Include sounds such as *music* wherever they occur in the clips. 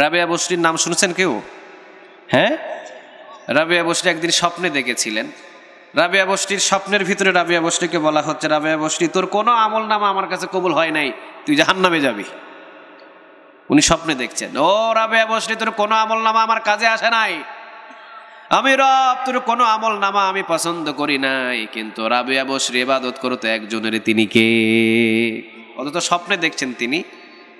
রাবেয়া বসরির নাম শুনেছেন কেউ হ্যাঁ রাবেয়া বসরি একদিন স্বপ্নে দেখেছিলেন রাবেয়া বসরির স্বপ্নের ভিতরে রাবেয়া বসরিকে বলা হচ্ছে রাবেয়া বসরি তোর কোনো আমল নামা আমার কাছে কবুল হয় নাই তুই জাহান নামে যাবি উনি স্বপ্নে দেখছেন ও রাবেয়া বসরি তোর কোনো আমল নামা আমার কাজে আসে নাই আমি রব তোর কোনো আমল নামা আমি পছন্দ করি নাই কিন্তু রাবেয়া বসরি এবাদত করো তো একজনের তিনি কে অথচ স্বপ্নে দেখছেন তিনি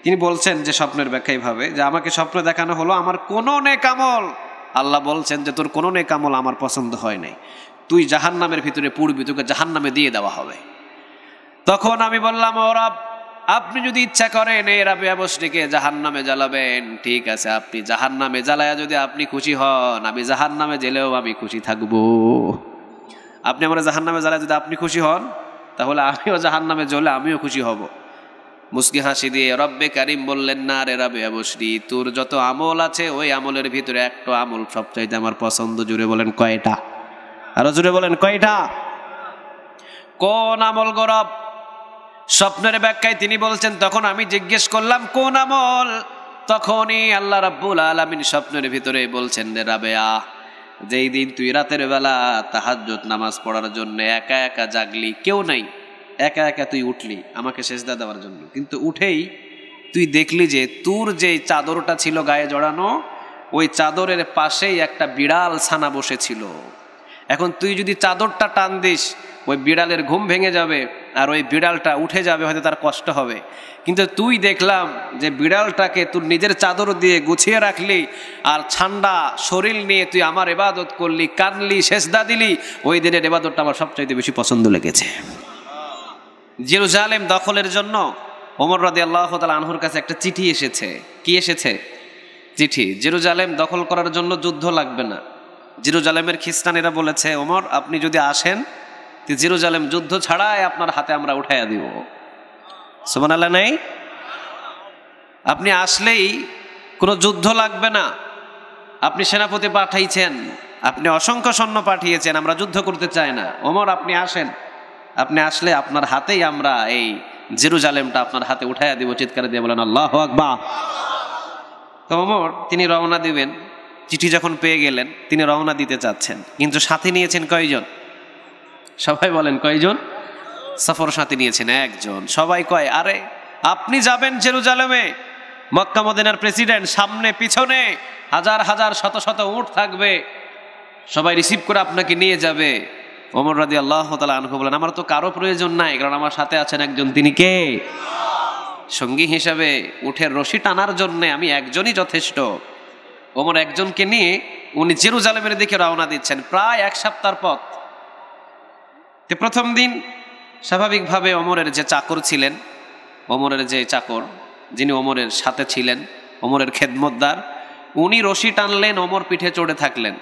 তিনি বলছেন যে স্বপ্নের ব্যাখ্যা এইভাবে যে আমাকে স্বপ্ন দেখানো হলো আমার কোনো আমল আল্লাহ বলছেন যে তোর কোনো আমল আমার পছন্দ হয় নাই তুই জাহান নামের ভিতরে পূর্বী তোকে জাহান নামে দিয়ে দেওয়া হবে তখন আমি বললাম ওরা আপনি যদি ইচ্ছা করেন এই রাবে আবশ্রীকে জাহান নামে জ্বালাবেন ঠিক আছে আপনি জাহান নামে জ্বালায়া যদি আপনি খুশি হন আমি জাহান নামে জেলেও আমি খুশি থাকবো আপনি আমার জাহান নামে জ্বালায় যদি আপনি খুশি হন তাহলে আমিও জাহান নামে জ্বলে আমিও খুশি হব মুসকি হাসি দিয়ে রব্বে কারিম বললেন না রে রবে অবশ্রী তোর যত আমল আছে ওই আমলের ভিতরে একটা আমল সবচাইতে আমার পছন্দ জুড়ে বলেন কয়টা আরো জুড়ে বলেন কয়টা কোন আমল গরব স্বপ্নের ব্যাখ্যায় তিনি বলছেন তখন আমি জিজ্ঞেস করলাম কোন আমল তখনই আল্লাহ রাব্বুল আলামিন স্বপ্নের ভিতরে বলছেন রে আহ যেই দিন তুই রাতের বেলা তাহাজ্জুদ নামাজ পড়ার জন্য একা একা জাগলি কেউ নাই একা একা তুই উঠলি আমাকে সেজদা দেওয়ার জন্য কিন্তু উঠেই তুই দেখলি যে তোর যে চাদরটা ছিল গায়ে জড়ানো ওই চাদরের পাশেই একটা বিড়াল ছানা বসেছিল এখন তুই যদি চাদরটা টান দিস ওই বিড়ালের ঘুম ভেঙে যাবে আর ওই বিড়ালটা উঠে যাবে হয়তো তার কষ্ট হবে কিন্তু তুই দেখলাম যে বিড়ালটাকে তুই নিজের চাদর দিয়ে গুছিয়ে রাখলি আর ছান্ডা শরীর নিয়ে তুই আমার এবাদত করলি কানলি শেষদা দিলি ওই দিনের এবাদতটা আমার সবচাইতে বেশি পছন্দ লেগেছে জেরুজালেম দখলের জন্য ওমর রদি আল্লাহ তাল আনহুর কাছে একটা চিঠি এসেছে কি এসেছে চিঠি জেরুজালেম দখল করার জন্য যুদ্ধ লাগবে না জেরুজালেমের খ্রিস্টানেরা বলেছে ওমর আপনি যদি আসেন তো জেরুজালেম যুদ্ধ ছাড়াই আপনার হাতে আমরা উঠাইয়া দিব সুমান আল্লাহ নেই আপনি আসলেই কোনো যুদ্ধ লাগবে না আপনি সেনাপতি পাঠাইছেন আপনি অসংখ্য সৈন্য পাঠিয়েছেন আমরা যুদ্ধ করতে চাই না ওমর আপনি আসেন আপনি আসলে আপনার হাতেই আমরা এই জেরুজালেমটা আপনার হাতে উঠাইয়া দিব চিৎকারে দিয়ে বলেন আল্লাহ আকবা তো ওমর তিনি রওনা দিবেন চিঠি যখন পেয়ে গেলেন তিনি রওনা দিতে চাচ্ছেন কিন্তু সাথে নিয়েছেন কয়জন সবাই বলেন কয়জন সফর সাথে নিয়েছেন একজন সবাই কয় আরে আপনি যাবেন জেরুজালেমে মক্কা মদিনার প্রেসিডেন্ট সামনে পিছনে হাজার হাজার শত শত উঠ থাকবে সবাই রিসিভ করে আপনাকে নিয়ে যাবে ওমর রাদি আল্লাহ তালা আনহু বলেন আমার তো কারো প্রয়োজন নাই কারণ আমার সাথে আছেন একজন তিনি কে সঙ্গী হিসাবে উঠে রশি টানার জন্য আমি একজনই যথেষ্ট ওমর একজনকে নিয়ে উনি জালেমের দিকে রওনা দিচ্ছেন প্রায় এক সপ্তাহ পথ তে প্রথম দিন স্বাভাবিকভাবে অমরের যে চাকর ছিলেন অমরের যে চাকর যিনি অমরের সাথে ছিলেন অমরের খেদমতদার উনি রশি টানলেন অমর পিঠে চড়ে থাকলেন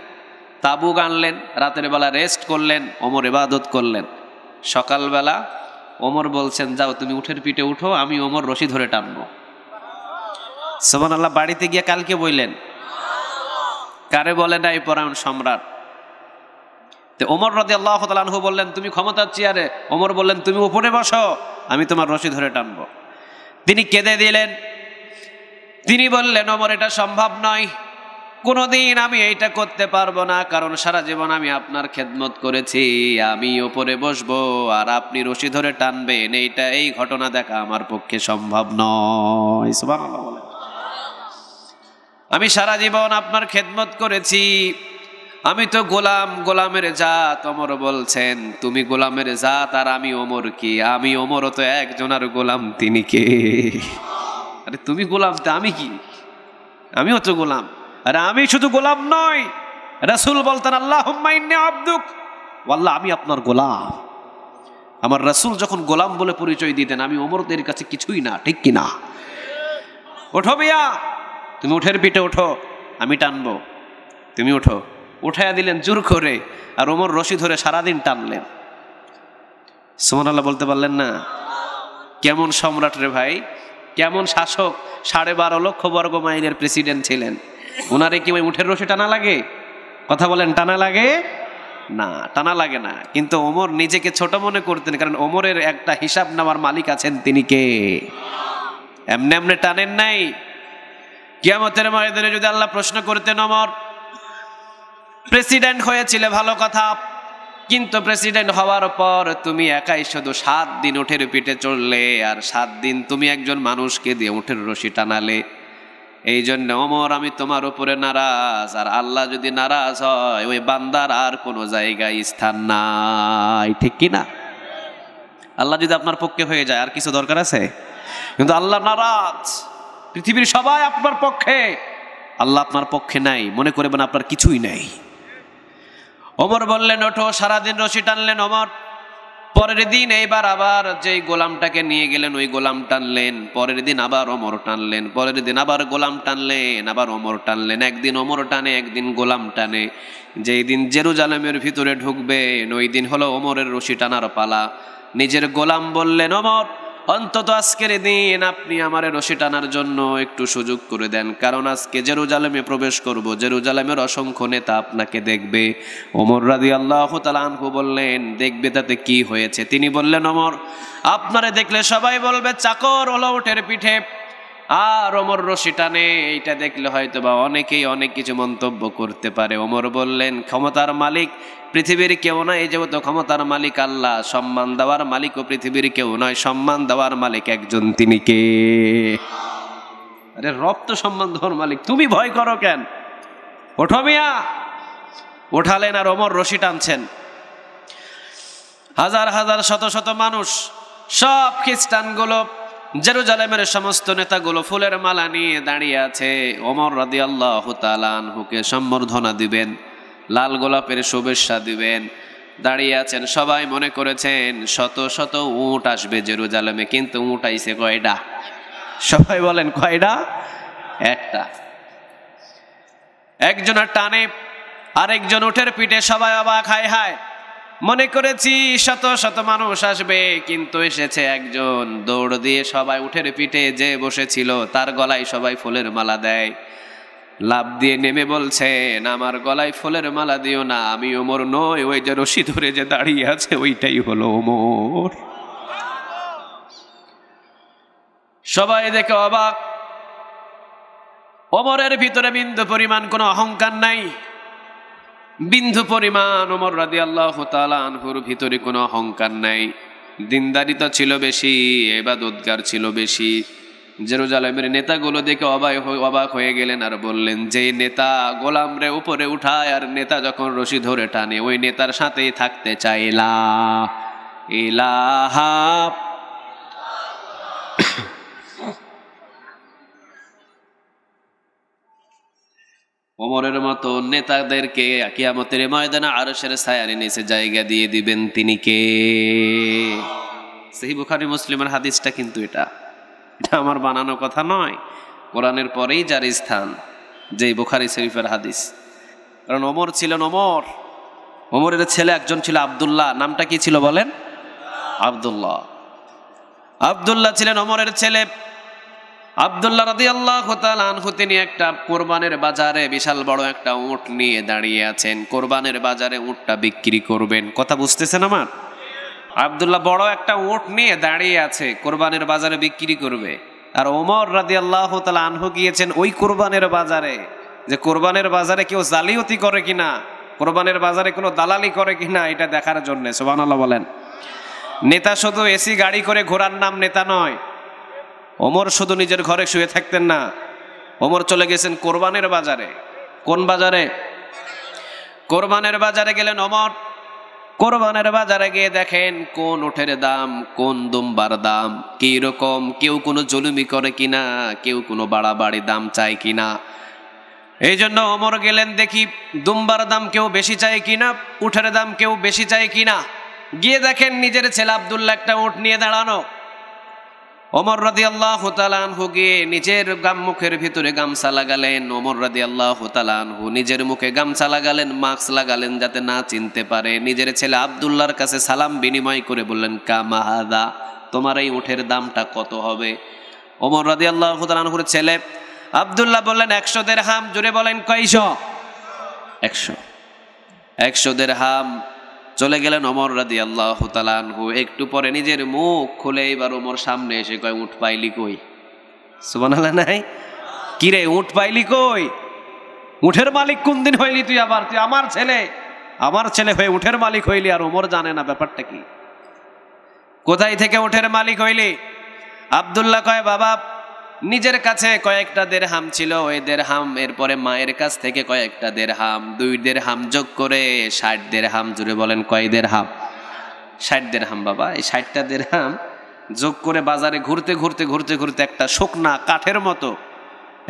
তাবুক আনলেন রাতের বেলা রেস্ট করলেন ওমর এবাদত করলেন সকালবেলা ওমর বলছেন যাও তুমি উঠের পিঠে উঠো আমি ওমর রশি ধরে টানবো সোমান আল্লাহ বাড়িতে গিয়ে কালকে বইলেন কারে বলে না এই পরায়ণ সম্রাট তো ওমর রাজি আল্লাহ তালাহু বললেন তুমি ক্ষমতার চেয়ারে ওমর বললেন তুমি উপরে বসো আমি তোমার রশি ধরে টানব তিনি কেঁদে দিলেন তিনি বললেন ওমর এটা সম্ভব নয় কোনোদিন আমি এইটা করতে পারবো না কারণ সারা জীবন আমি আপনার খেদমত করেছি আমি ওপরে বসবো আর আপনি রশি ধরে টানবেন এইটা এই ঘটনা দেখা আমার পক্ষে সম্ভব নয় আমি সারা জীবন আপনার খেদমত করেছি আমি তো গোলাম গোলামের জাত অমর বলছেন তুমি গোলামের জাত আর আমি অমর কি আমি অমর তো একজনার গোলাম তিনি কে আরে তুমি গোলাম তা আমি কি আমিও তো গোলাম আর আমি শুধু গোলাম নয় রাসুল বলতেন আল্লাহ আব্দুক আল্লাহ আমি আপনার গোলাম আমার রাসুল যখন গোলাম বলে পরিচয় দিতেন আমি অমরদের কাছে কিছুই না ঠিক কিনা ওঠো বিয়া তুমি উঠের পিঠে ওঠো আমি টানবো তুমি ওঠো উঠাইয়া দিলেন জোর করে আর ওমর রশি ধরে সারাদিন টানলেন সুমন আল্লাহ বলতে পারলেন না কেমন সম্রাট রে ভাই কেমন শাসক সাড়ে বারো লক্ষ বর্গ মাইলের প্রেসিডেন্ট ছিলেন ওনারে কি ওই উঠের রশি টানা লাগে কথা বলেন টানা লাগে না টানা লাগে না কিন্তু ওমর নিজেকে ছোট মনে করতেন কারণ ওমরের একটা হিসাব নেওয়ার মালিক আছেন তিনি কে এমনি এমনি টানেন নাই কিয়ামতের ময়দানে যদি আল্লাহ প্রশ্ন করতেন ওমর প্রেসিডেন্ট হয়েছিল ভালো কথা কিন্তু প্রেসিডেন্ট হওয়ার পর তুমি একাই শুধু সাত দিন উঠের পিঠে চললে আর সাত দিন তুমি একজন মানুষকে দিয়ে উঠের রশি টানালে এই জন্য ওমর আমি তোমার উপরে নারাজ আর আল্লাহ যদি নারাজ হয় ওই বান্দার আর কোনো জায়গায় স্থান নাই ঠিক কি না আল্লাহ যদি আপনার পক্ষে হয়ে যায় আর কিছু দরকার আছে কিন্তু আল্লাহ নারাজ পৃথিবীর সবাই আপনার পক্ষে আল্লাহ আপনার পক্ষে নাই মনে করবেন আপনার কিছুই নাই অমর বললেন ওঠো সারাদিন রশি টানলেন অমর পরের দিন এইবার আবার যে গোলামটাকে নিয়ে গেলেন ওই গোলাম টানলেন পরের দিন আবার অমর টানলেন পরের দিন আবার গোলাম টানলেন আবার অমর টানলেন একদিন অমর টানে একদিন গোলাম টানে যেই দিন জেরুজালেমের ভিতরে ঢুকবেন ওই দিন হলো অমরের রশি টানার পালা নিজের গোলাম বললেন অমর অন্তত আজকের দিন আপনি আমার রশি টানার জন্য একটু সুযোগ করে দেন কারণ আজকে জেরুজালেমে প্রবেশ করব জেরুজালেমের অসংখ্য নেতা আপনাকে দেখবে ওমর রাজি আল্লাহ তালানহু বললেন দেখবে তাতে কি হয়েছে তিনি বললেন অমর আপনারে দেখলে সবাই বলবে চাকর ওলাউটের উঠের পিঠে আর ওমর রশি টানে এইটা দেখলে হয়তো বা অনেকেই অনেক কিছু মন্তব্য করতে পারে ওমর বললেন ক্ষমতার মালিক পৃথিবীর কেউ নয় এই জগত ক্ষমতার মালিক আল্লাহ সম্মান দেওয়ার মালিক ও পৃথিবীর কেউ নয় সম্মান দেওয়ার মালিক একজন তিনি কে আরে রব তো সম্মান দেওয়ার মালিক তুমি ভয় করো কেন ওঠো মিয়া ওঠালেন আর অমর রশি টানছেন হাজার হাজার শত শত মানুষ সব খ্রিস্টানগুলো জেরুজালেমের সমস্ত নেতাগুলো ফুলের মালা নিয়ে দাঁড়িয়ে আছে ওমর রাদি আল্লাহ হুকে সম্বর্ধনা দিবেন লাল গোলাপের শুভেচ্ছা দিবেন দাঁড়িয়ে আছেন সবাই মনে করেছেন শত শত উঁট আসবে জেরুজালেমে কিন্তু উঁট আইছে কয়টা সবাই বলেন কয়টা একটা একজনের টানে আরেকজন উঠের পিঠে সবাই অবাক হাই হায় মনে করেছি শত শত মানুষ আসবে কিন্তু এসেছে একজন দৌড় দিয়ে সবাই উঠের পিঠে যে বসেছিল তার গলায় সবাই ফুলের মালা দেয় লাভ দিয়ে নেমে বলছেন আমার গলায় ফুলের মালা দিও না আমি ওমর নয় ওই যে রশি ধরে যে দাঁড়িয়ে আছে ওইটাই হলো ওমর সবাই দেখে অবাক ওমরের ভিতরে বিন্দু পরিমাণ কোনো অহংকার নাই বিন্দু পরিমাণ ওমর রাদি আল্লাহ তালানহুর ভিতরে কোনো অহংকার নাই দিনদারিতা ছিল বেশি উদ্গার ছিল বেশি জেরুজালেমের নেতাগুলো দেখে অবাক অবাক হয়ে গেলেন আর বললেন যে নেতা গোলামরে উপরে উঠায় আর নেতা যখন রশি ধরে টানে ওই নেতার সাথেই থাকতে চাই ইলাহা ওমরের মতো নেতাদেরকে কিয়ামতের ময়দানে আরশের ছায়ার নিচে জায়গা দিয়ে দিবেন তিনি কে সেই বুখারি মুসলিমের হাদিসটা কিন্তু এটা এটা আমার বানানো কথা নয় কোরআনের পরেই যার স্থান যে বুখারি শরীফের হাদিস কারণ ওমর ছিলেন ওমর ওমরের ছেলে একজন ছিল আবদুল্লাহ নামটা কি ছিল বলেন আবদুল্লাহ আবদুল্লাহ ছিলেন ওমরের ছেলে আবদুল্লাহ রাদি আল্লাহ আনহু তিনি একটা কোরবানের বাজারে বিশাল বড় একটা উঁট নিয়ে দাঁড়িয়ে আছেন কোরবানের বাজারে উঁটটা বিক্রি করবেন কথা বুঝতেছেন আমার আবদুল্লাহ বড় একটা ওট নিয়ে দাঁড়িয়ে আছে কোরবানের বাজারে বিক্রি করবে আর ওমর রাজি আল্লাহ তালা আনহু গিয়েছেন ওই কোরবানের বাজারে যে কোরবানের বাজারে কেউ জালিয়াতি করে কিনা কোরবানের বাজারে কোনো দালালি করে কিনা এটা দেখার জন্য আল্লাহ বলেন নেতা শুধু এসি গাড়ি করে ঘোরার নাম নেতা নয় ওমর শুধু নিজের ঘরে শুয়ে থাকতেন না ওমর চলে গেছেন কোরবানের বাজারে কোন বাজারে কোরবানের বাজারে গেলেন ওমর কোরবানের বাজারে গিয়ে দেখেন কোন উঠের দাম কোন দুম্বার দাম কি রকম কেউ কোনো জুলুমি করে কিনা কেউ কোনো বাড়াবাড়ি দাম চায় কিনা এই জন্য অমর গেলেন দেখি দুম্বার দাম কেউ বেশি চায় কিনা উঠের দাম কেউ বেশি চায় কিনা গিয়ে দেখেন নিজের ছেলে আবদুল্লা একটা উঠ নিয়ে দাঁড়ানো অমর রাদি আল্লাহ তালানহুকে নিজের গাম মুখের ভিতরে গামছা লাগালেন অমর রাদি আল্লাহ হু নিজের মুখে গামছা লাগালেন মাস্ক লাগালেন যাতে না চিনতে পারে নিজের ছেলে আবদুল্লার কাছে সালাম বিনিময় করে বললেন কামাহাদা তোমার এই উঠের দামটা কত হবে অমর রাদি আল্লাহ তালানহুর ছেলে আবদুল্লাহ বললেন একশো দের হাম জুড়ে বলেন কয়শ একশো একশো দের হাম চলে গেলেন অমর রাদি আল্লাহ তালানহু একটু পরে নিজের মুখ খুলে এবার ওমর সামনে এসে কয় উঠ পাইলি কই সুবান নাই কিরে উঠ পাইলি কই উঠের মালিক কোন দিন হইলি তুই আবার তুই আমার ছেলে আমার ছেলে হয়ে উঠের মালিক হইলি আর ওমর জানে না ব্যাপারটা কি কোথায় থেকে উঠের মালিক হইলি আবদুল্লাহ কয় বাবা নিজের কাছে কয়েকটা দের হাম ছিল ওই দের হাম এরপরে মায়ের কাছ থেকে কয়েকটা দের হাম দুই দের হাম যোগ করে ষাট দের হাম জুড়ে বলেন কয় দের হাম ষাট দের হাম বাবা এই ষাটটা দের হাম যোগ করে বাজারে ঘুরতে ঘুরতে ঘুরতে ঘুরতে একটা শুকনা কাঠের মতো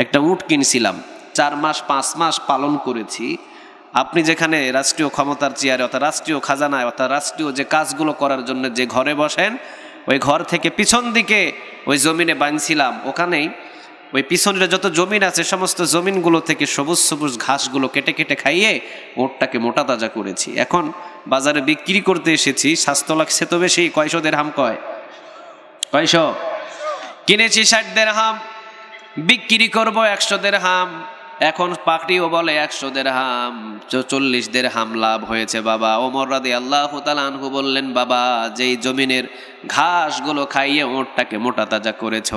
একটা উট কিনছিলাম চার মাস পাঁচ মাস পালন করেছি আপনি যেখানে রাষ্ট্রীয় ক্ষমতার চেয়ারে অর্থাৎ রাষ্ট্রীয় খাজানায় অর্থাৎ রাষ্ট্রীয় যে কাজগুলো করার জন্য যে ঘরে বসেন ওই ঘর থেকে পিছন দিকে ওই জমিনে বানছিলাম ওখানেই ওই পিছনের যত জমিন আছে সমস্ত জমিনগুলো থেকে সবুজ সবুজ ঘাসগুলো কেটে কেটে খাইয়ে ওটটাকে মোটা তাজা করেছি এখন বাজারে বিক্রি করতে এসেছি স্বাস্থ্য লাগছে তো বেশি কয়শোদের হাম কয় কয়শো কিনেছি ষাট দেড় হাম বিক্রি করবো একশো দেড় হাম এখন পাকড়িও বলে একশো দেড়হাম চল্লিশ দেড়হাম লাভ হয়েছে বাবা ওমর রাদি আল্লাহ তালানহু বললেন বাবা যেই জমিনের ঘাসগুলো খাইয়ে ওঁটটাকে মোটা তাজা করেছ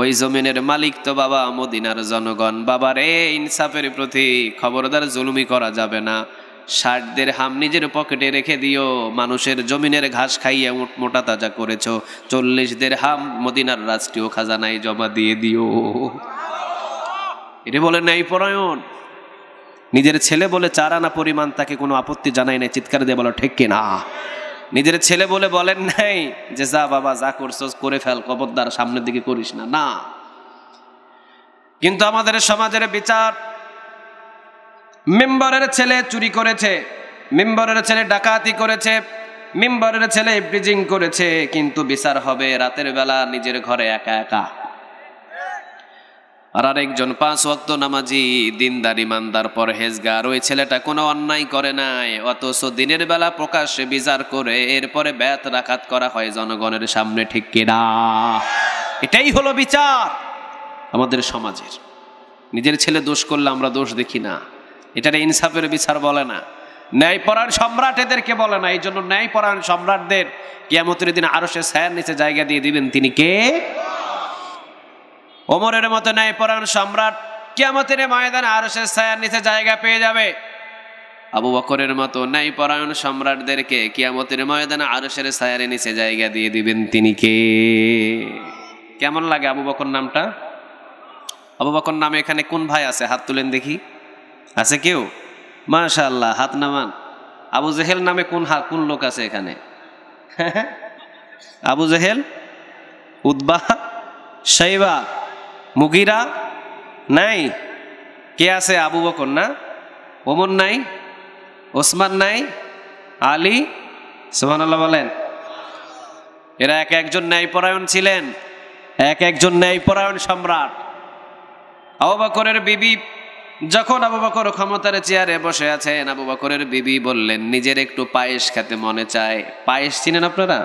ওই জমিনের মালিক তো বাবা মদিনার জনগণ বাবার এ ইনসাফের প্রতি খবরদার জুলুমি করা যাবে না ষাটদের হাম নিজের পকেটে রেখে দিও মানুষের জমিনের ঘাস খাইয়ে মোটা তাজা করেছ চল্লিশদের হাম মদিনার রাষ্ট্রীয় খাজানায় জমা দিয়ে দিও এটি বলে পরায়ণ নিজের ছেলে বলে চার আনা পরিমাণ তাকে কোনো আপত্তি জানায় নাই চিৎকার দিয়ে বলো ঠিক কিনা নিজের ছেলে বলে বলেন নাই যে যা বাবা যা করছস করে ফেল কবরদার সামনের দিকে করিস না না কিন্তু আমাদের সমাজের বিচার মেম্বারের ছেলে চুরি করেছে মেম্বারের ছেলে ডাকাতি করেছে মেম্বারের ছেলে ব্রিজিং করেছে কিন্তু বিচার হবে রাতের বেলা নিজের ঘরে একা একা আর আরেকজন পাঁচ ওয়াক্ত নামাজি দিনদার ইমানদার পরহেজগার ওই ছেলেটা কোনো অন্যায় করে নাই অথচ দিনের বেলা প্রকাশ্যে বিচার করে এরপরে ব্যাত রাখাত করা হয় জনগণের সামনে ঠিক কেনা এটাই হলো বিচার আমাদের সমাজের নিজের ছেলে দোষ করলে আমরা দোষ দেখি না এটা ইনসাফের বিচার বলে না ন্যায়পরায়ণ সম্রাট এদেরকে বলে না এই জন্য ন্যায়পরায়ণ সম্রাটদের কিয়ামতের দিন আরো সে স্যার নিচে জায়গা দিয়ে দিবেন তিনি কে ওমরের মতো পরাণ সম্রাট কেয়ামতের ময়দান আরো সে ছায়ার নিচে জায়গা পেয়ে যাবে আবু বকরের মতো পরায়ণ সম্রাটদেরকে কিয়ামতের ময়দানে আরশের সায়ারে নিচে জায়গা দিয়ে দিবেন তিনি কে কেমন লাগে আবু বকর নামটা আবু বকর নামে এখানে কোন ভাই আছে হাত তুলেন দেখি আছে কেউ মাশাল্লাহ হাত নামান আবু জেহেল নামে কোন কোন লোক আছে এখানে *laughs* আবু জেহেল উদ্বাহ সাইবা মুগিরা নাই কে আছে আবু বকর না ওমর নাই ওসমান নাই আলী আল্লাহ বলেন এরা এক একজন ন্যায়পরায়ণ ছিলেন এক একজন ন্যায়পরায়ণ সম্রাট আবু বকরের বিবি যখন আবু বকর ক্ষমতার চেয়ারে বসে আছেন আবু বকরের বিবি বললেন নিজের একটু পায়েস খেতে মনে চায় পায়েস চিনেন আপনারা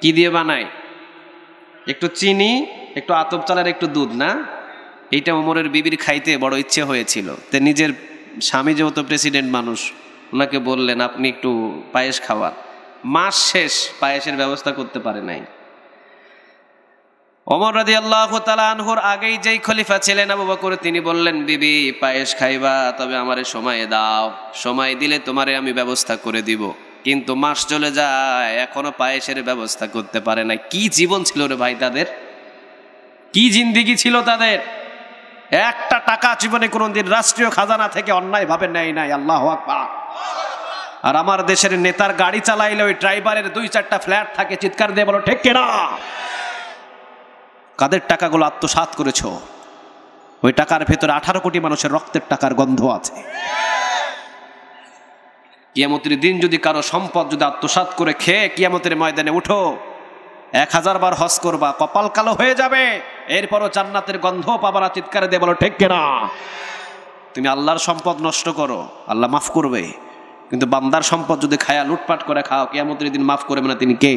কি দিয়ে বানায় একটু চিনি একটু আতপ চালার একটু দুধ না এইটা ওমরের বিবির খাইতে বড় ইচ্ছে হয়েছিল তে নিজের স্বামী যেহেতু প্রেসিডেন্ট মানুষ ওনাকে বললেন আপনি একটু পায়েস খাওয়ার মাস শেষ পায়েসের ব্যবস্থা করতে পারে নাই অমর রাজি আল্লাহ আনহুর আগেই যেই খলিফা ছিলেন আবু বকর তিনি বললেন বিবি পায়েস খাইবা তবে আমারে সময় দাও সময় দিলে তোমারে আমি ব্যবস্থা করে দিব কিন্তু মাস চলে যায় এখনো পায়েসের ব্যবস্থা করতে পারে না কি জীবন ছিল রে ভাই তাদের কি জিন্দিগি ছিল তাদের একটা টাকা জীবনে দিন রাষ্ট্রীয় খাজানা থেকে অন্যায়ভাবে নেয় নাই আল্লাহ আকবার আর আমার দেশের নেতার গাড়ি চালাইলে ওই ড্রাইভারের দুই চারটা ফ্ল্যাট থাকে চিৎকার দিয়ে বলো ঠেক কেনা কাদের টাকাগুলো আত্মসাত করেছ ওই টাকার ভেতরে আঠারো কোটি মানুষের রক্তের টাকার গন্ধ আছে কিয়ামতের দিন যদি কারো সম্পদ যদি আত্মসাত করে খেয়ে কিয়ামতের ময়দানে উঠো এক হাজার বার হস করবা কপাল কালো হয়ে যাবে এরপরও জান্নাতের গন্ধ পাবা না চিৎকারে দেবো বলো কেনা না তুমি আল্লাহর সম্পদ নষ্ট করো আল্লাহ মাফ করবে কিন্তু বান্দার সম্পদ যদি খায়া লুটপাট করে খাও কেমন দিন মাফ করবে না তিনি কে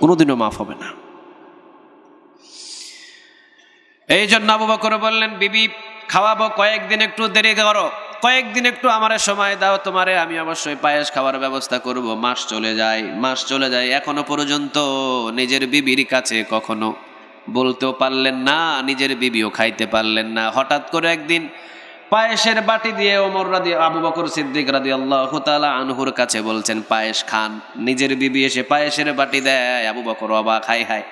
কোনোদিনও মাফ হবে না এই জন্য আবু বকর বললেন বিবি খাওয়াবো কয়েকদিন একটু দেরি করো কয়েকদিন একটু আমার সময় দাও তোমারে আমি অবশ্যই পায়েস খাওয়ার ব্যবস্থা করব মাস চলে যায় মাস চলে যায় এখনো পর্যন্ত নিজের বিবির কাছে কখনো বলতেও পারলেন না নিজের বিবিও খাইতে পারলেন না হঠাৎ করে একদিন পায়েসের বাটি দিয়ে ওমর রাদি আবু বকর সিদ্দিক রাদি আল্লাহ তালা আনহুর কাছে বলছেন পায়েস খান নিজের বিবি এসে পায়েসের বাটি দেয় আবু বকর অবা খাই হাই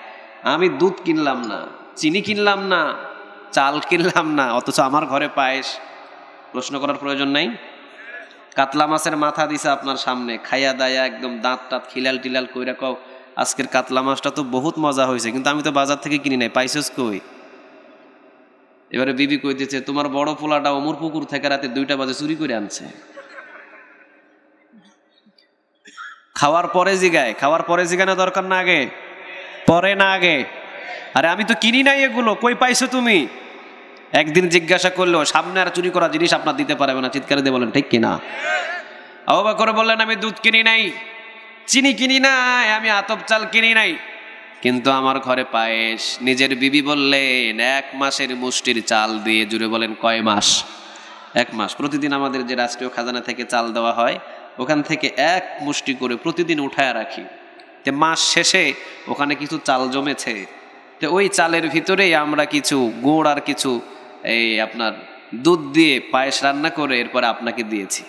আমি দুধ কিনলাম না চিনি কিনলাম না চাল কিনলাম না অথচ আমার ঘরে পায়েস প্রশ্ন করার প্রয়োজন নাই কাতলা মাছের মাথা দিছে আপনার সামনে খাইয়া দায়া একদম দাঁত টাঁত খিলাল টিলাল কইরা কও আজকের কাতলা মাছটা তো বহুত মজা হয়েছে কিন্তু আমি তো বাজার থেকে কিনি নাই পাইছো কই এবারে বিবি কই কইতেছে তোমার বড় পোলাটা অমর পুকুর থেকে রাতে দুইটা বাজে চুরি করে আনছে খাওয়ার পরে জিগায় খাওয়ার পরে জিগানো দরকার না আগে পরে না আগে আরে আমি তো কিনি নাই এগুলো কই পাইছো তুমি একদিন জিজ্ঞাসা করলো সামনে আর চুরি করা জিনিস আপনার দিতে পারবে না চিৎকারে দিয়ে বলেন ঠিক কিনা অবাক করে বললেন আমি দুধ কিনি নাই চিনি কিনি নাই আমি আতপ চাল কিনি নাই কিন্তু আমার ঘরে পায়েস নিজের বিবি বললেন এক মাসের মুষ্টির চাল দিয়ে জুড়ে বলেন কয় মাস এক মাস প্রতিদিন আমাদের যে রাষ্ট্রীয় খাজানা থেকে চাল দেওয়া হয় ওখান থেকে এক মুষ্টি করে প্রতিদিন উঠায় রাখি তে মাস শেষে ওখানে কিছু চাল জমেছে তো ওই চালের ভিতরেই আমরা কিছু গুড় আর কিছু এই আপনার দুধ দিয়ে পায়েস রান্না করে এরপরে আপনাকে দিয়েছি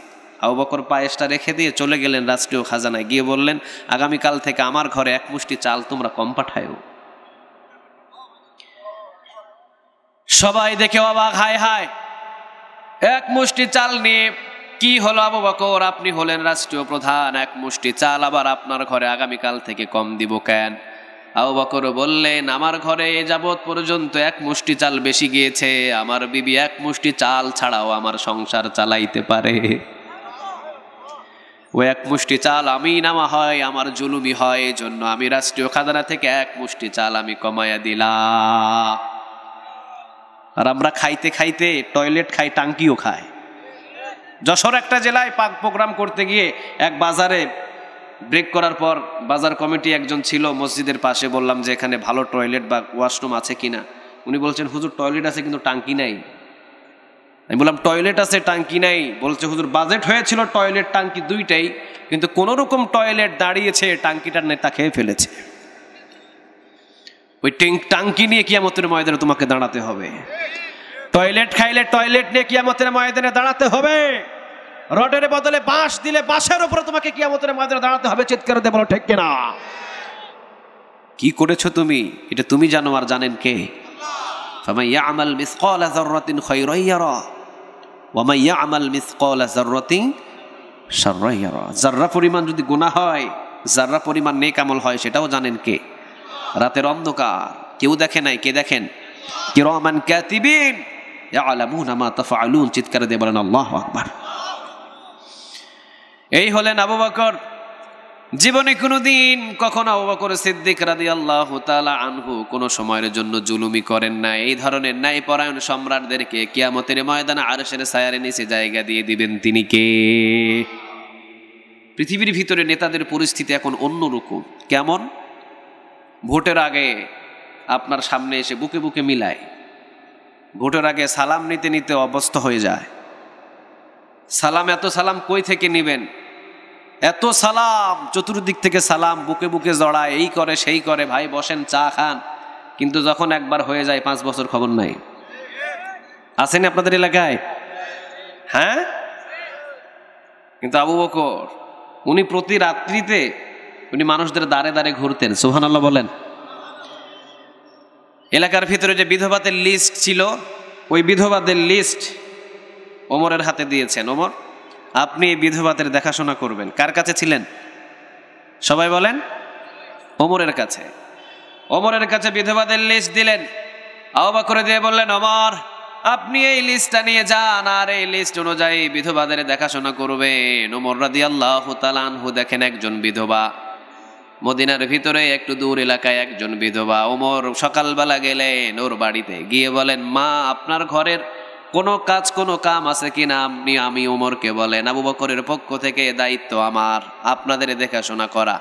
আবু বকর পায়েসটা রেখে দিয়ে চলে গেলেন রাষ্ট্রীয় খাজানায় গিয়ে বললেন আগামীকাল থেকে আমার ঘরে এক মুষ্টি চাল তোমরা কম পাঠায়ও সবাই দেখে বাবা হায় হায় এক মুষ্টি চাল নিয়ে কি হলো আবু বকর আপনি হলেন রাষ্ট্রীয় প্রধান এক মুষ্টি চাল আবার আপনার ঘরে আগামীকাল থেকে কম দিব কেন আবু বকর বললেন আমার ঘরে এ যাবৎ পর্যন্ত এক মুষ্টি চাল বেশি গিয়েছে আমার বিবি এক মুষ্টি চাল ছাড়াও আমার সংসার চালাইতে পারে ও এক মুষ্টি চাল আমি নামা হয় আমার জুলুমি হয় এই জন্য আমি রাষ্ট্রীয় খাজানা থেকে এক মুষ্টি চাল আমি কমাইয়া দিলাম আর আমরা খাইতে খাইতে টয়লেট খাই টাঙ্কিও খায় যশোর একটা জেলায় পাক প্রোগ্রাম করতে গিয়ে এক বাজারে ব্রেক করার পর বাজার কমিটি একজন ছিল মসজিদের পাশে বললাম যে এখানে ভালো টয়লেট বা ওয়াশরুম আছে কিনা উনি বলছেন হুজুর টয়লেট আছে কিন্তু টাঙ্কি নাই আমি বললাম টয়লেট আছে টাঙ্কি নাই বলছে হুজুর বাজেট হয়েছিল টয়লেট টাঙ্কি দুইটাই কিন্তু কোনো রকম টয়লেট দাঁড়িয়েছে টাঙ্কিটার তা খেয়ে ফেলেছে ওই টাঙ্কি নিয়ে কিয়ামতের ময়দানে তোমাকে দাঁড়াতে হবে টয়লেট খাইলে টয়লেট নিয়ে কিয়ামতের ময়দানে দাঁড়াতে হবে রডের বদলে বাঁশ দিলে বাঁশের উপরে তোমাকে কিয়ামতের ময়দানে দাঁড়াতে হবে চিৎকার দিয়ে বলো ঠিক না কি করেছো তুমি এটা তুমি জানো আর জানেন কে আমাল يعمل مثقال ذرة خيرا ওয়ামাইয়া আমাল মিসকল জার্রতিং সার্রাইয়ারা জার্রা পরিমাণ যদি গুণা হয় জার্রা পরিমাণ নেক আমল হয় সেটাও জানেন কে রাতের অন্ধকার কেউ দেখে নাই কে দেখেন কিরমান কাতিবিন ইয়ালামুনা মা তাফআলুন চিৎকার দিয়ে বলেন আল্লাহু আকবার এই হলেন আবু বকর জীবনে কোনো দিন কখনো অবাকর সিদ্দিক রাদি আল্লাহ তালা আনহু কোনো সময়ের জন্য জুলুমি করেন না এই ধরনের ন্যায় পরায়ণ সম্রাটদেরকে কিয়ামতের ময়দানে আরসের সায়ারে নিচে জায়গা দিয়ে দিবেন তিনি কে পৃথিবীর ভিতরে নেতাদের পরিস্থিতি এখন অন্যরকম কেমন ভোটের আগে আপনার সামনে এসে বুকে বুকে মিলায় ভোটের আগে সালাম নিতে নিতে অবস্থ হয়ে যায় সালাম এত সালাম কই থেকে নেবেন এত সালাম চতুর্দিক থেকে সালাম বুকে বুকে জড়ায় এই করে সেই করে ভাই বসেন চা খান কিন্তু যখন একবার হয়ে যায় পাঁচ বছর খবর নাই আসেনি আপনাদের এলাকায় হ্যাঁ কিন্তু আবু বকর উনি প্রতি রাত্রিতে উনি মানুষদের দাঁড়ে দাঁড়ে ঘুরতেন আল্লাহ বলেন এলাকার ভিতরে যে বিধবাদের লিস্ট ছিল ওই বিধবাদের লিস্ট ওমরের হাতে দিয়েছেন ওমর আপনি এই বিধবাদের দেখাশোনা করবেন কার কাছে ছিলেন সবাই বলেন ওমরের কাছে অমরের কাছে বিধবাদের লিস্ট দিলেন আহ্বা করে দিয়ে বললেন অমর আপনি এই লিস্টটা নিয়ে যান আর এই লিস্ট অনুযায়ী বিধবাদের দেখাশোনা করবেন ওমর রাদি আল্লাহ তালানহু দেখেন একজন বিধবা মদিনার ভিতরে একটু দূর এলাকায় একজন বিধবা ওমর সকালবেলা গেলেন ওর বাড়িতে গিয়ে বলেন মা আপনার ঘরের কোনো কাজ কোনো কাম আছে কিনা আপনি আমি ওমরকে বলেন আবু বকরের পক্ষ থেকে দায়িত্ব আমার আপনাদের দেখাশোনা করা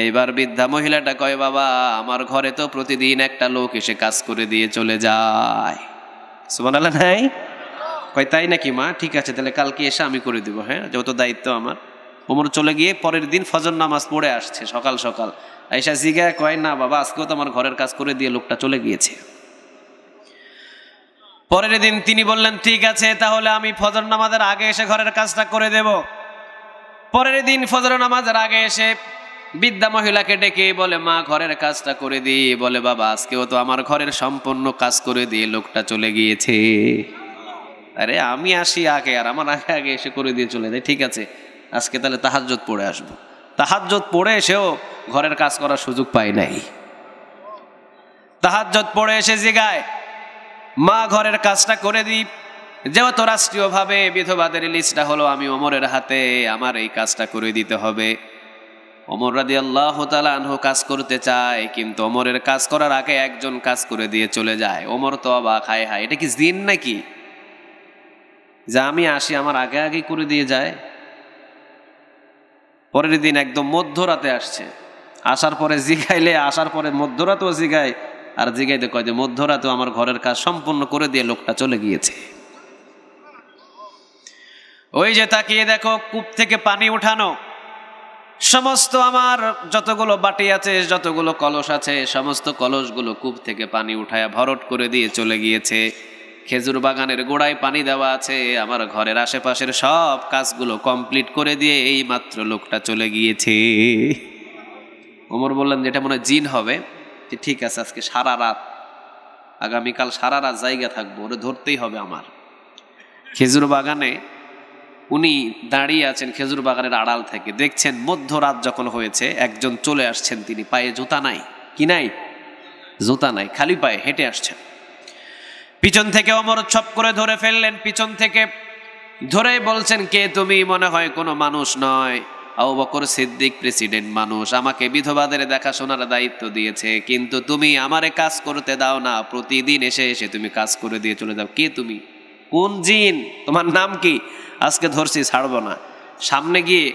এইবার বৃদ্ধা মহিলাটা কয় বাবা আমার ঘরে তো প্রতিদিন একটা লোক এসে কাজ করে দিয়ে চলে যায় সুমান নাই কয় তাই নাকি মা ঠিক আছে তাহলে কালকে এসে আমি করে দিব হ্যাঁ যত দায়িত্ব আমার ওমর চলে গিয়ে পরের দিন ফজর নামাজ পড়ে আসছে সকাল সকাল আইসা জিগা কয় না বাবা আজকেও তো আমার ঘরের কাজ করে দিয়ে লোকটা চলে গিয়েছে পরের দিন তিনি বললেন ঠিক আছে তাহলে আমি ফজর নামাজের আগে এসে ঘরের কাজটা করে দেব পরের দিন ফজর নামাজের আগে এসে বিদ্যা মহিলাকে ডেকে বলে মা ঘরের কাজটা করে দি বলে বাবা আজকেও তো আমার ঘরের সম্পূর্ণ কাজ করে দিয়ে লোকটা চলে গিয়েছে আরে আমি আসি আগে আর আমার আগে আগে এসে করে দিয়ে চলে যায় ঠিক আছে আজকে তাহলে তাহাজ্জত পড়ে আসবো তাহাজ্জত পড়ে এসেও ঘরের কাজ করার সুযোগ পাই নাই তাহাজ্জত পড়ে এসে জিগায় মা ঘরের কাজটা করে দিই যেহেতু রাষ্ট্রীয়ভাবে বিধবাদের লিস্টটা হলো আমি অমরের হাতে আমার এই কাজটা করে দিতে হবে অমর রাদি আল্লাহ আনহু কাজ করতে চায় কিন্তু অমরের কাজ করার আগে একজন কাজ করে দিয়ে চলে যায় অমর তো আবা হায় হায় এটা কি দিন নাকি যা আমি আসি আমার আগে আগে করে দিয়ে যায় পরের দিন একদম মধ্যরাতে আসছে আসার পরে জিগাইলে আসার পরে মধ্যরাতেও জিগায় আর জিগাইতে কয় যে মধ্যরাতে আমার ঘরের কাজ সম্পূর্ণ করে দিয়ে লোকটা চলে গিয়েছে ওই যে তাকিয়ে দেখো কূপ থেকে পানি উঠানো সমস্ত আমার যতগুলো বাটি আছে যতগুলো কলস আছে সমস্ত কলসগুলো কূপ থেকে পানি উঠায়া ভরট করে দিয়ে চলে গিয়েছে খেজুর বাগানের গোড়ায় পানি দেওয়া আছে আমার ঘরের আশেপাশের সব কাজগুলো কমপ্লিট করে দিয়ে এই মাত্র লোকটা চলে গিয়েছে ওমর বললেন যেটা মনে জিন হবে ব্যক্তি ঠিক আছে আজকে সারা রাত আগামীকাল সারা রাত জায়গা থাকবো ওরে ধরতেই হবে আমার খেজুর বাগানে উনি দাঁড়িয়ে আছেন খেজুর বাগানের আড়াল থেকে দেখছেন মধ্যরাত যখন হয়েছে একজন চলে আসছেন তিনি পায়ে জুতা নাই কি নাই জুতা নাই খালি পায়ে হেঁটে আসছেন পিছন থেকে অমর ছপ করে ধরে ফেললেন পিছন থেকে ধরে বলছেন কে তুমি মনে হয় কোনো মানুষ নয় আউ বকর সিদ্দিক প্রেসিডেন্ট মানুষ আমাকে বিধবাদের দেখাশোনার দায়িত্ব দিয়েছে কিন্তু তুমি আমারে কাজ করতে দাও না প্রতিদিন এসে এসে তুমি কাজ করে দিয়ে চলে যাও কে তুমি কোন জিন তোমার নাম কি আজকে ধরছি ছাড়বো না সামনে গিয়ে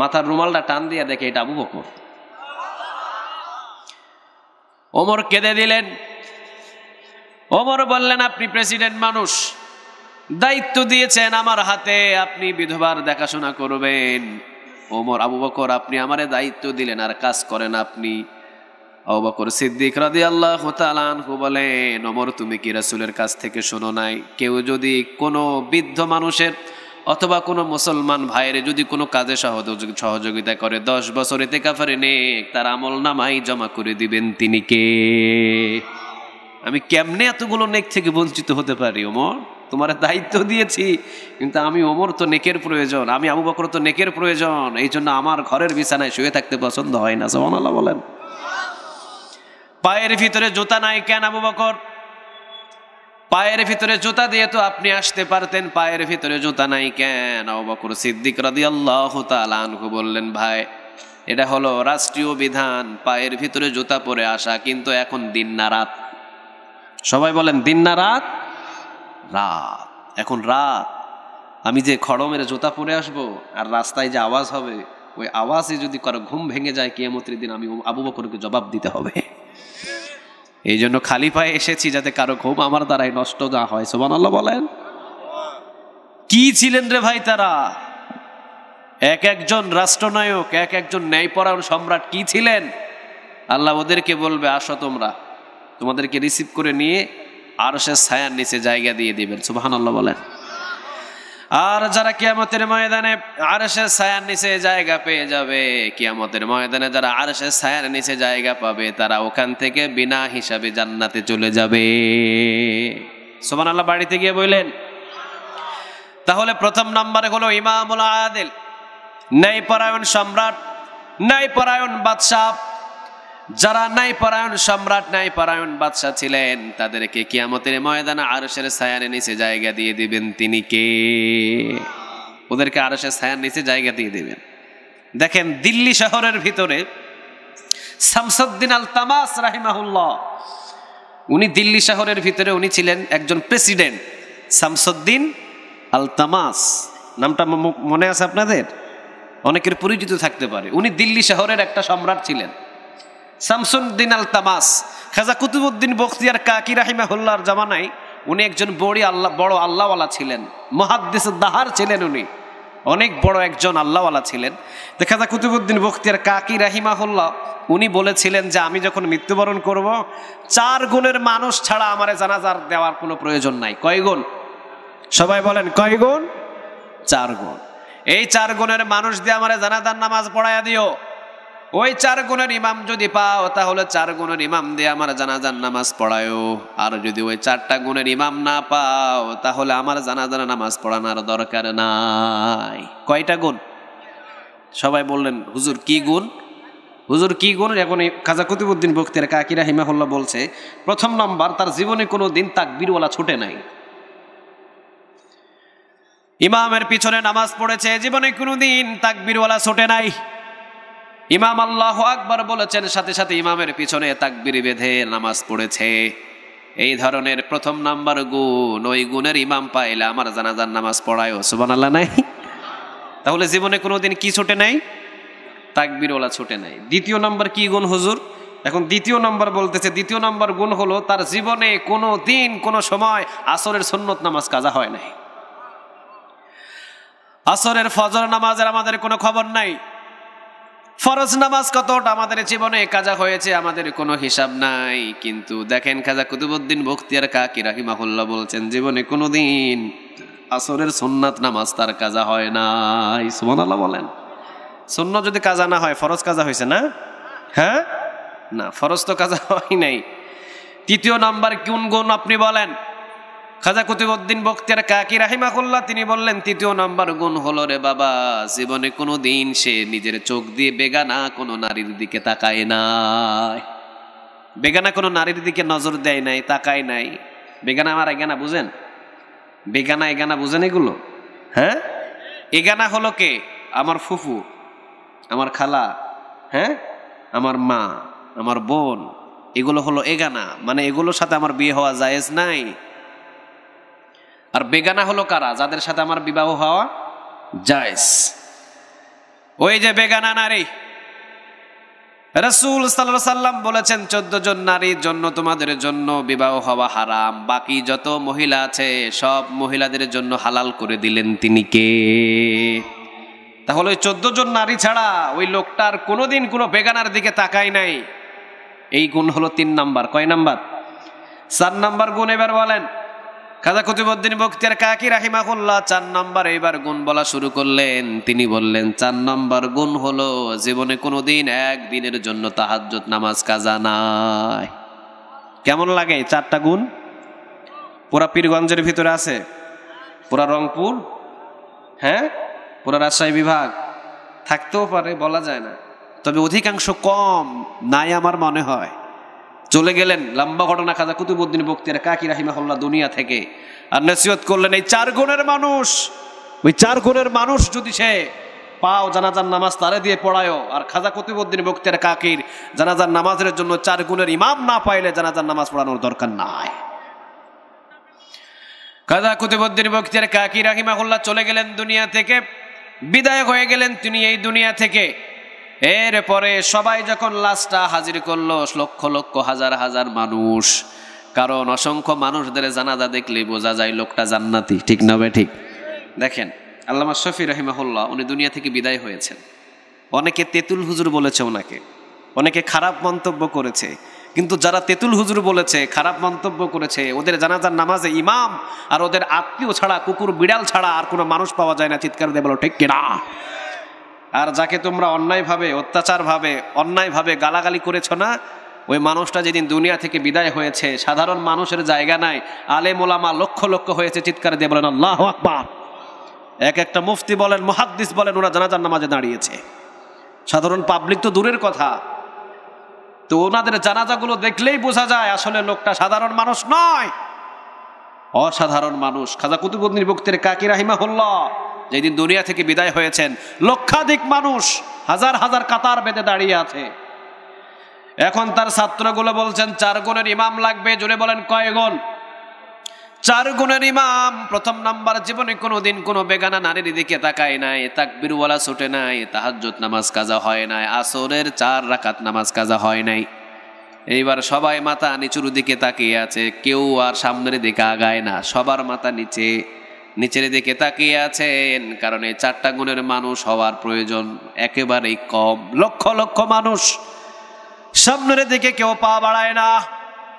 মাথার রুমালটা টান দিয়ে দেখে এটা আবু বকর ওমর কেঁদে দিলেন ওমর বললেন আপনি প্রেসিডেন্ট মানুষ দায়িত্ব দিয়েছেন আমার হাতে আপনি বিধবার দেখাশোনা করবেন ওমর আবু বকর আপনি আমারে দায়িত্ব দিলেন আর কাজ করেন আপনি আবু বকর সিদ্দিক রাদি আল্লাহ তালানহু বলেন ওমর তুমি কি রাসুলের কাছ থেকে শোনো নাই কেউ যদি কোনো বৃদ্ধ মানুষের অথবা কোনো মুসলমান ভাইয়ের যদি কোনো কাজে সহযোগিতা করে দশ বছর এতে কাফারে নেক তার আমল নামাই জমা করে দিবেন তিনি কে আমি কেমনে এতগুলো নেক থেকে বঞ্চিত হতে পারি ওমর তোমার দায়িত্ব দিয়েছি কিন্তু আমি ওমর তো নেকের প্রয়োজন আমি আবু বকর তো নেকের প্রয়োজন এই জন্য আমার ঘরের বিছানায় শুয়ে থাকতে পছন্দ হয় না সোহান আল্লাহ বলেন পায়ের ভিতরে জুতা নাই কেন আবু বকর পায়ের ভিতরে জুতা দিয়ে তো আপনি আসতে পারতেন পায়ের ভিতরে জুতা নাই কেন আবু বকর সিদ্দিক রাদি আল্লাহ তালানহু বললেন ভাই এটা হলো রাষ্ট্রীয় বিধান পায়ের ভিতরে জুতা পরে আসা কিন্তু এখন দিন না রাত সবাই বলেন দিন না রাত রাত এখন রাত আমি যে খড়মের জোতা পরে আসব আর রাস্তায় যে আওয়াজ হবে ওই আওয়াজে যদি কারো ঘুম ভেঙে যায় কেয়ামতির দিন আমি আবু বকরকে জবাব দিতে হবে এই জন্য খালি পায়ে এসেছি যাতে কারো ঘুম আমার দ্বারাই নষ্ট না হয় সোমান আল্লাহ বলেন কি ছিলেন রে ভাই তারা এক একজন রাষ্ট্রনায়ক এক একজন ন্যায়পরায়ণ সম্রাট কি ছিলেন আল্লাহ ওদেরকে বলবে আসো তোমরা তোমাদেরকে রিসিভ করে নিয়ে আর সে ছায়ার নিচে জায়গা দিয়ে দিবেন সুবাহানাল্লাহ বলেন আর যারা কিয়ামতের ময়দানে আরশের ছায়ার নিচে জায়গা পেয়ে যাবে কিয়ামতের ময়দানে যারা আরশের ছায়ার নিচে জায়গা পাবে তারা ওখান থেকে বিনা হিসাবে জান্নাতে চলে যাবে আল্লাহ বাড়িতে গিয়ে বললেন তাহলে প্রথম নম্বরে হলো ইমামুল আদিল ন্যায়পরায়ণ সম্রাট ন্যায়পরায়ণ বাদশাহ যারা নাই পরায়ণ সম্রাট নাই পরায়ণ বাদশাহ ছিলেন তাদেরকে কিয়ামতের ময়দানে আরশের ছায়ার নিচে জায়গা দিয়ে দিবেন তিনি কে ওদেরকে আরশের ছায়ার নিচে জায়গা দিয়ে দিবেন দেখেন দিল্লি শহরের ভিতরে শামসুদ্দিন আল তামাস রাহিমাহুল্লাহ উনি দিল্লি শহরের ভিতরে উনি ছিলেন একজন প্রেসিডেন্ট শামসুদ্দিন আল তামাস নামটা মনে আছে আপনাদের অনেকের পরিচিত থাকতে পারে উনি দিল্লি শহরের একটা সম্রাট ছিলেন শামসুদ্দিন আল তামাস খাজা কুতুবুদ্দিন বখতিয়ার কাকি রাহিমাহুল্লার জামানায় উনি একজন বড়ি আল্লাহ বড় আল্লাহওয়ালা ছিলেন মহাদ্দেশ দাহার ছিলেন উনি অনেক বড় একজন আল্লাহওয়ালা ছিলেন তো খাজা কুতুবুদ্দিন বখতিয়ার কাকি রাহিমাহুল্লাহ উনি বলেছিলেন যে আমি যখন মৃত্যুবরণ করব চার গুণের মানুষ ছাড়া আমার জানাজার দেওয়ার কোনো প্রয়োজন নাই কয় গুণ সবাই বলেন কয় গুণ চার গুণ এই চার গুণের মানুষ দিয়ে আমার জানাজার নামাজ পড়াইয়া দিও ওই চার গুণের ইমাম যদি পাও তাহলে চার গুণের ইমাম দিয়ে আমার জানাজান নামাজ পড়ায়ও আর যদি ওই চারটা গুণের ইমাম না পাও তাহলে আমার জানাজানা নামাজ পড়ানোর দরকার নাই কয়টা গুণ সবাই বললেন হুজুর কি গুণ হুজুর কি গুণ এখন খাজা কতিবুদ্দিন বক্তের কাকিরা হিমাহুল্লা বলছে প্রথম নম্বর তার জীবনে কোনো দিন তাক বীরওয়ালা ছুটে নাই ইমামের পিছনে নামাজ পড়েছে জীবনে কোনো দিন তাকবিরওয়ালা ছোটে নাই ইমাম আল্লাহ আকবর বলেছেন সাথে সাথে ইমামের পিছনে তাকবির বেঁধে নামাজ পড়েছে এই ধরনের প্রথম নাম্বার গুণ ওই গুণের ইমাম পাইলে আমার জানাজার নামাজ পড়ায় সুবান আল্লাহ নাই তাহলে জীবনে কোনোদিন কি ছুটে নাই তাকবিরওয়ালা ছুটে নাই দ্বিতীয় নম্বর কি গুণ হুজুর এখন দ্বিতীয় নম্বর বলতেছে দ্বিতীয় নম্বর গুণ হলো তার জীবনে কোনো দিন কোনো সময় আসরের সন্ন্যত নামাজ কাজা হয় নাই আসরের ফজর নামাজের আমাদের কোনো খবর নাই ফরজ নামাজ কতটা আমাদের জীবনে কাজা হয়েছে আমাদের কোনো হিসাব নাই কিন্তু দেখেন খাজা কুতুবুদ্দিন বখতিয়ার কাকি রাহিমাহুল্লাহ বলছেন জীবনে কোনো দিন আসরের সোননাথ নামাজ তার কাজা হয় নাই সুবহানাল্লাহ বলেন শূন্য যদি কাজা না হয় ফরজ কাজা হয়েছে না হ্যাঁ না ফরজ তো কাজা হয় নাই তৃতীয় নাম্বার কোন গুণ আপনি বলেন খাজা কুতুবউদ্দিন বক্তিয়ার কাকি রাহিমাকুল্লাহ তিনি বললেন তৃতীয় নাম্বার গুণ হলো রে বাবা জীবনে কোনো দিন সে নিজের চোখ দিয়ে বেগানা কোনো নারীর দিকে তাকায় নাই বেগানা কোনো নারীর দিকে নজর দেয় নাই তাকায় নাই বেগানা আমার এগানা বুঝেন বেগানা এগানা বুঝেন এগুলো হ্যাঁ এগানা হলো কে আমার ফুফু আমার খালা হ্যাঁ আমার মা আমার বোন এগুলো হলো এগানা মানে এগুলোর সাথে আমার বিয়ে হওয়া জায়েজ নাই আর বেগানা হলো কারা যাদের সাথে আমার বিবাহ হওয়া জায়জ ওই যে বেগানা নারী রসুল সাল্লাম বলেছেন চোদ্দ জন নারীর জন্য তোমাদের জন্য বিবাহ হওয়া হারাম বাকি যত মহিলা আছে সব মহিলাদের জন্য হালাল করে দিলেন তিনি কে তাহলে ওই চোদ্দ জন নারী ছাড়া ওই লোকটার কোনোদিন কোনো বেগানার দিকে তাকাই নাই এই গুণ হলো তিন নাম্বার কয় নাম্বার চার নাম্বার গুণ এবার বলেন কাজা কুতুবুদ্দিন বক্তিয়ার কাকি রাহিমাহুল্লাহ চার নম্বর এইবার গুণ বলা শুরু করলেন তিনি বললেন চার নম্বর গুণ হলো জীবনে কোনো দিন একদিনের জন্য তাহাজ্জুদ নামাজ কাজা নাই কেমন লাগে চারটা গুণ পুরা পীরগঞ্জের ভিতরে আছে পুরা রংপুর হ্যাঁ পুরা রাজশাহী বিভাগ থাকতেও পারে বলা যায় না তবে অধিকাংশ কম নাই আমার মনে হয় চলে গেলেন লম্বা ঘটনা খাজা কুতুবুদ্দিন বক্তিরা কাকি রাহিমাহুল্লাহ দুনিয়া থেকে আর নসিহত করলেন এই চার গুণের মানুষ ওই চার গুণের মানুষ যদি সে পাও জানাজার নামাজ তারে দিয়ে পড়ায়ও আর খাজা কুতুবুদ্দিন বক্তিয়ার কাকির জানাজার নামাজের জন্য চার গুণের ইমাম না পাইলে জানাজার নামাজ পড়ানোর দরকার নাই খাজা কুতুবুদ্দিন বক্তিয়ার কাকি রাহিমাহুল্লাহ চলে গেলেন দুনিয়া থেকে বিদায় হয়ে গেলেন তিনি এই দুনিয়া থেকে এরপরে সবাই যখন লাশটা হাজির করলো লক্ষ লক্ষ হাজার হাজার মানুষ কারণ অসংখ্য মানুষদের জানাজা দেখলে বোঝা যায় লোকটা জান্নাতি ঠিক না ঠিক দেখেন আল্লামা শফি রহিমাহুল্লাহ উনি দুনিয়া থেকে বিদায় হয়েছেন অনেকে তেতুল হুজুর বলেছে ওনাকে অনেকে খারাপ মন্তব্য করেছে কিন্তু যারা তেতুল হুজুর বলেছে খারাপ মন্তব্য করেছে ওদের জানাজার নামাজে ইমাম আর ওদের আত্মীয় ছাড়া কুকুর বিড়াল ছাড়া আর কোনো মানুষ পাওয়া যায় না চিৎকার দিয়ে বলো ঠিক কিনা আর যাকে তোমরা অন্যায়ভাবে অত্যাচারভাবে অন্যায়ভাবে গালাগালি করেছ না ওই মানুষটা যেদিন দুনিয়া থেকে বিদায় হয়েছে সাধারণ মানুষের জায়গা নাই আলে মোলামা লক্ষ লক্ষ হয়েছে চিৎকার দিয়ে বলেন আল্লাহ আকবার এক একটা মুফতি বলেন মহাদ্দিস বলেন ওরা জানাজার নামাজে দাঁড়িয়েছে সাধারণ পাবলিক তো দূরের কথা তো ওনাদের জানাজাগুলো দেখলেই বোঝা যায় আসলে লোকটা সাধারণ মানুষ নয় অসাধারণ মানুষ খাজা কুতুবুদ্দিন বক্তের কাকি রাহিমা হল্লা যেদিন দুনিয়া থেকে বিদায় হয়েছেন লক্ষাধিক মানুষ হাজার হাজার কাতার বেঁধে দাঁড়িয়ে আছে এখন তার ছাত্রগুলো বলছেন চার গুণের ইমাম লাগবে জুড়ে বলেন কয় গুণ চার গুণের ইমাম প্রথম নাম্বার জীবনে কোনো দিন কোনো বেগানা নারীর দিকে তাকায় নাই তাকবিরওয়ালা ছুটে নাই তাহাজ্জুদ নামাজ কাজা হয় নাই আসরের চার রাকাত নামাজ কাজা হয় নাই এইবার সবাই মাথা নিচুর দিকে তাকিয়ে আছে কেউ আর সামনের দিকে আগায় না সবার মাথা নিচে নিচের দিকে তাকিয়ে আছেন কারণ এই চারটা গুণের মানুষ হওয়ার প্রয়োজন একেবারেই কম লক্ষ লক্ষ মানুষ সামনের দিকে কেউ পা বাড়ায় না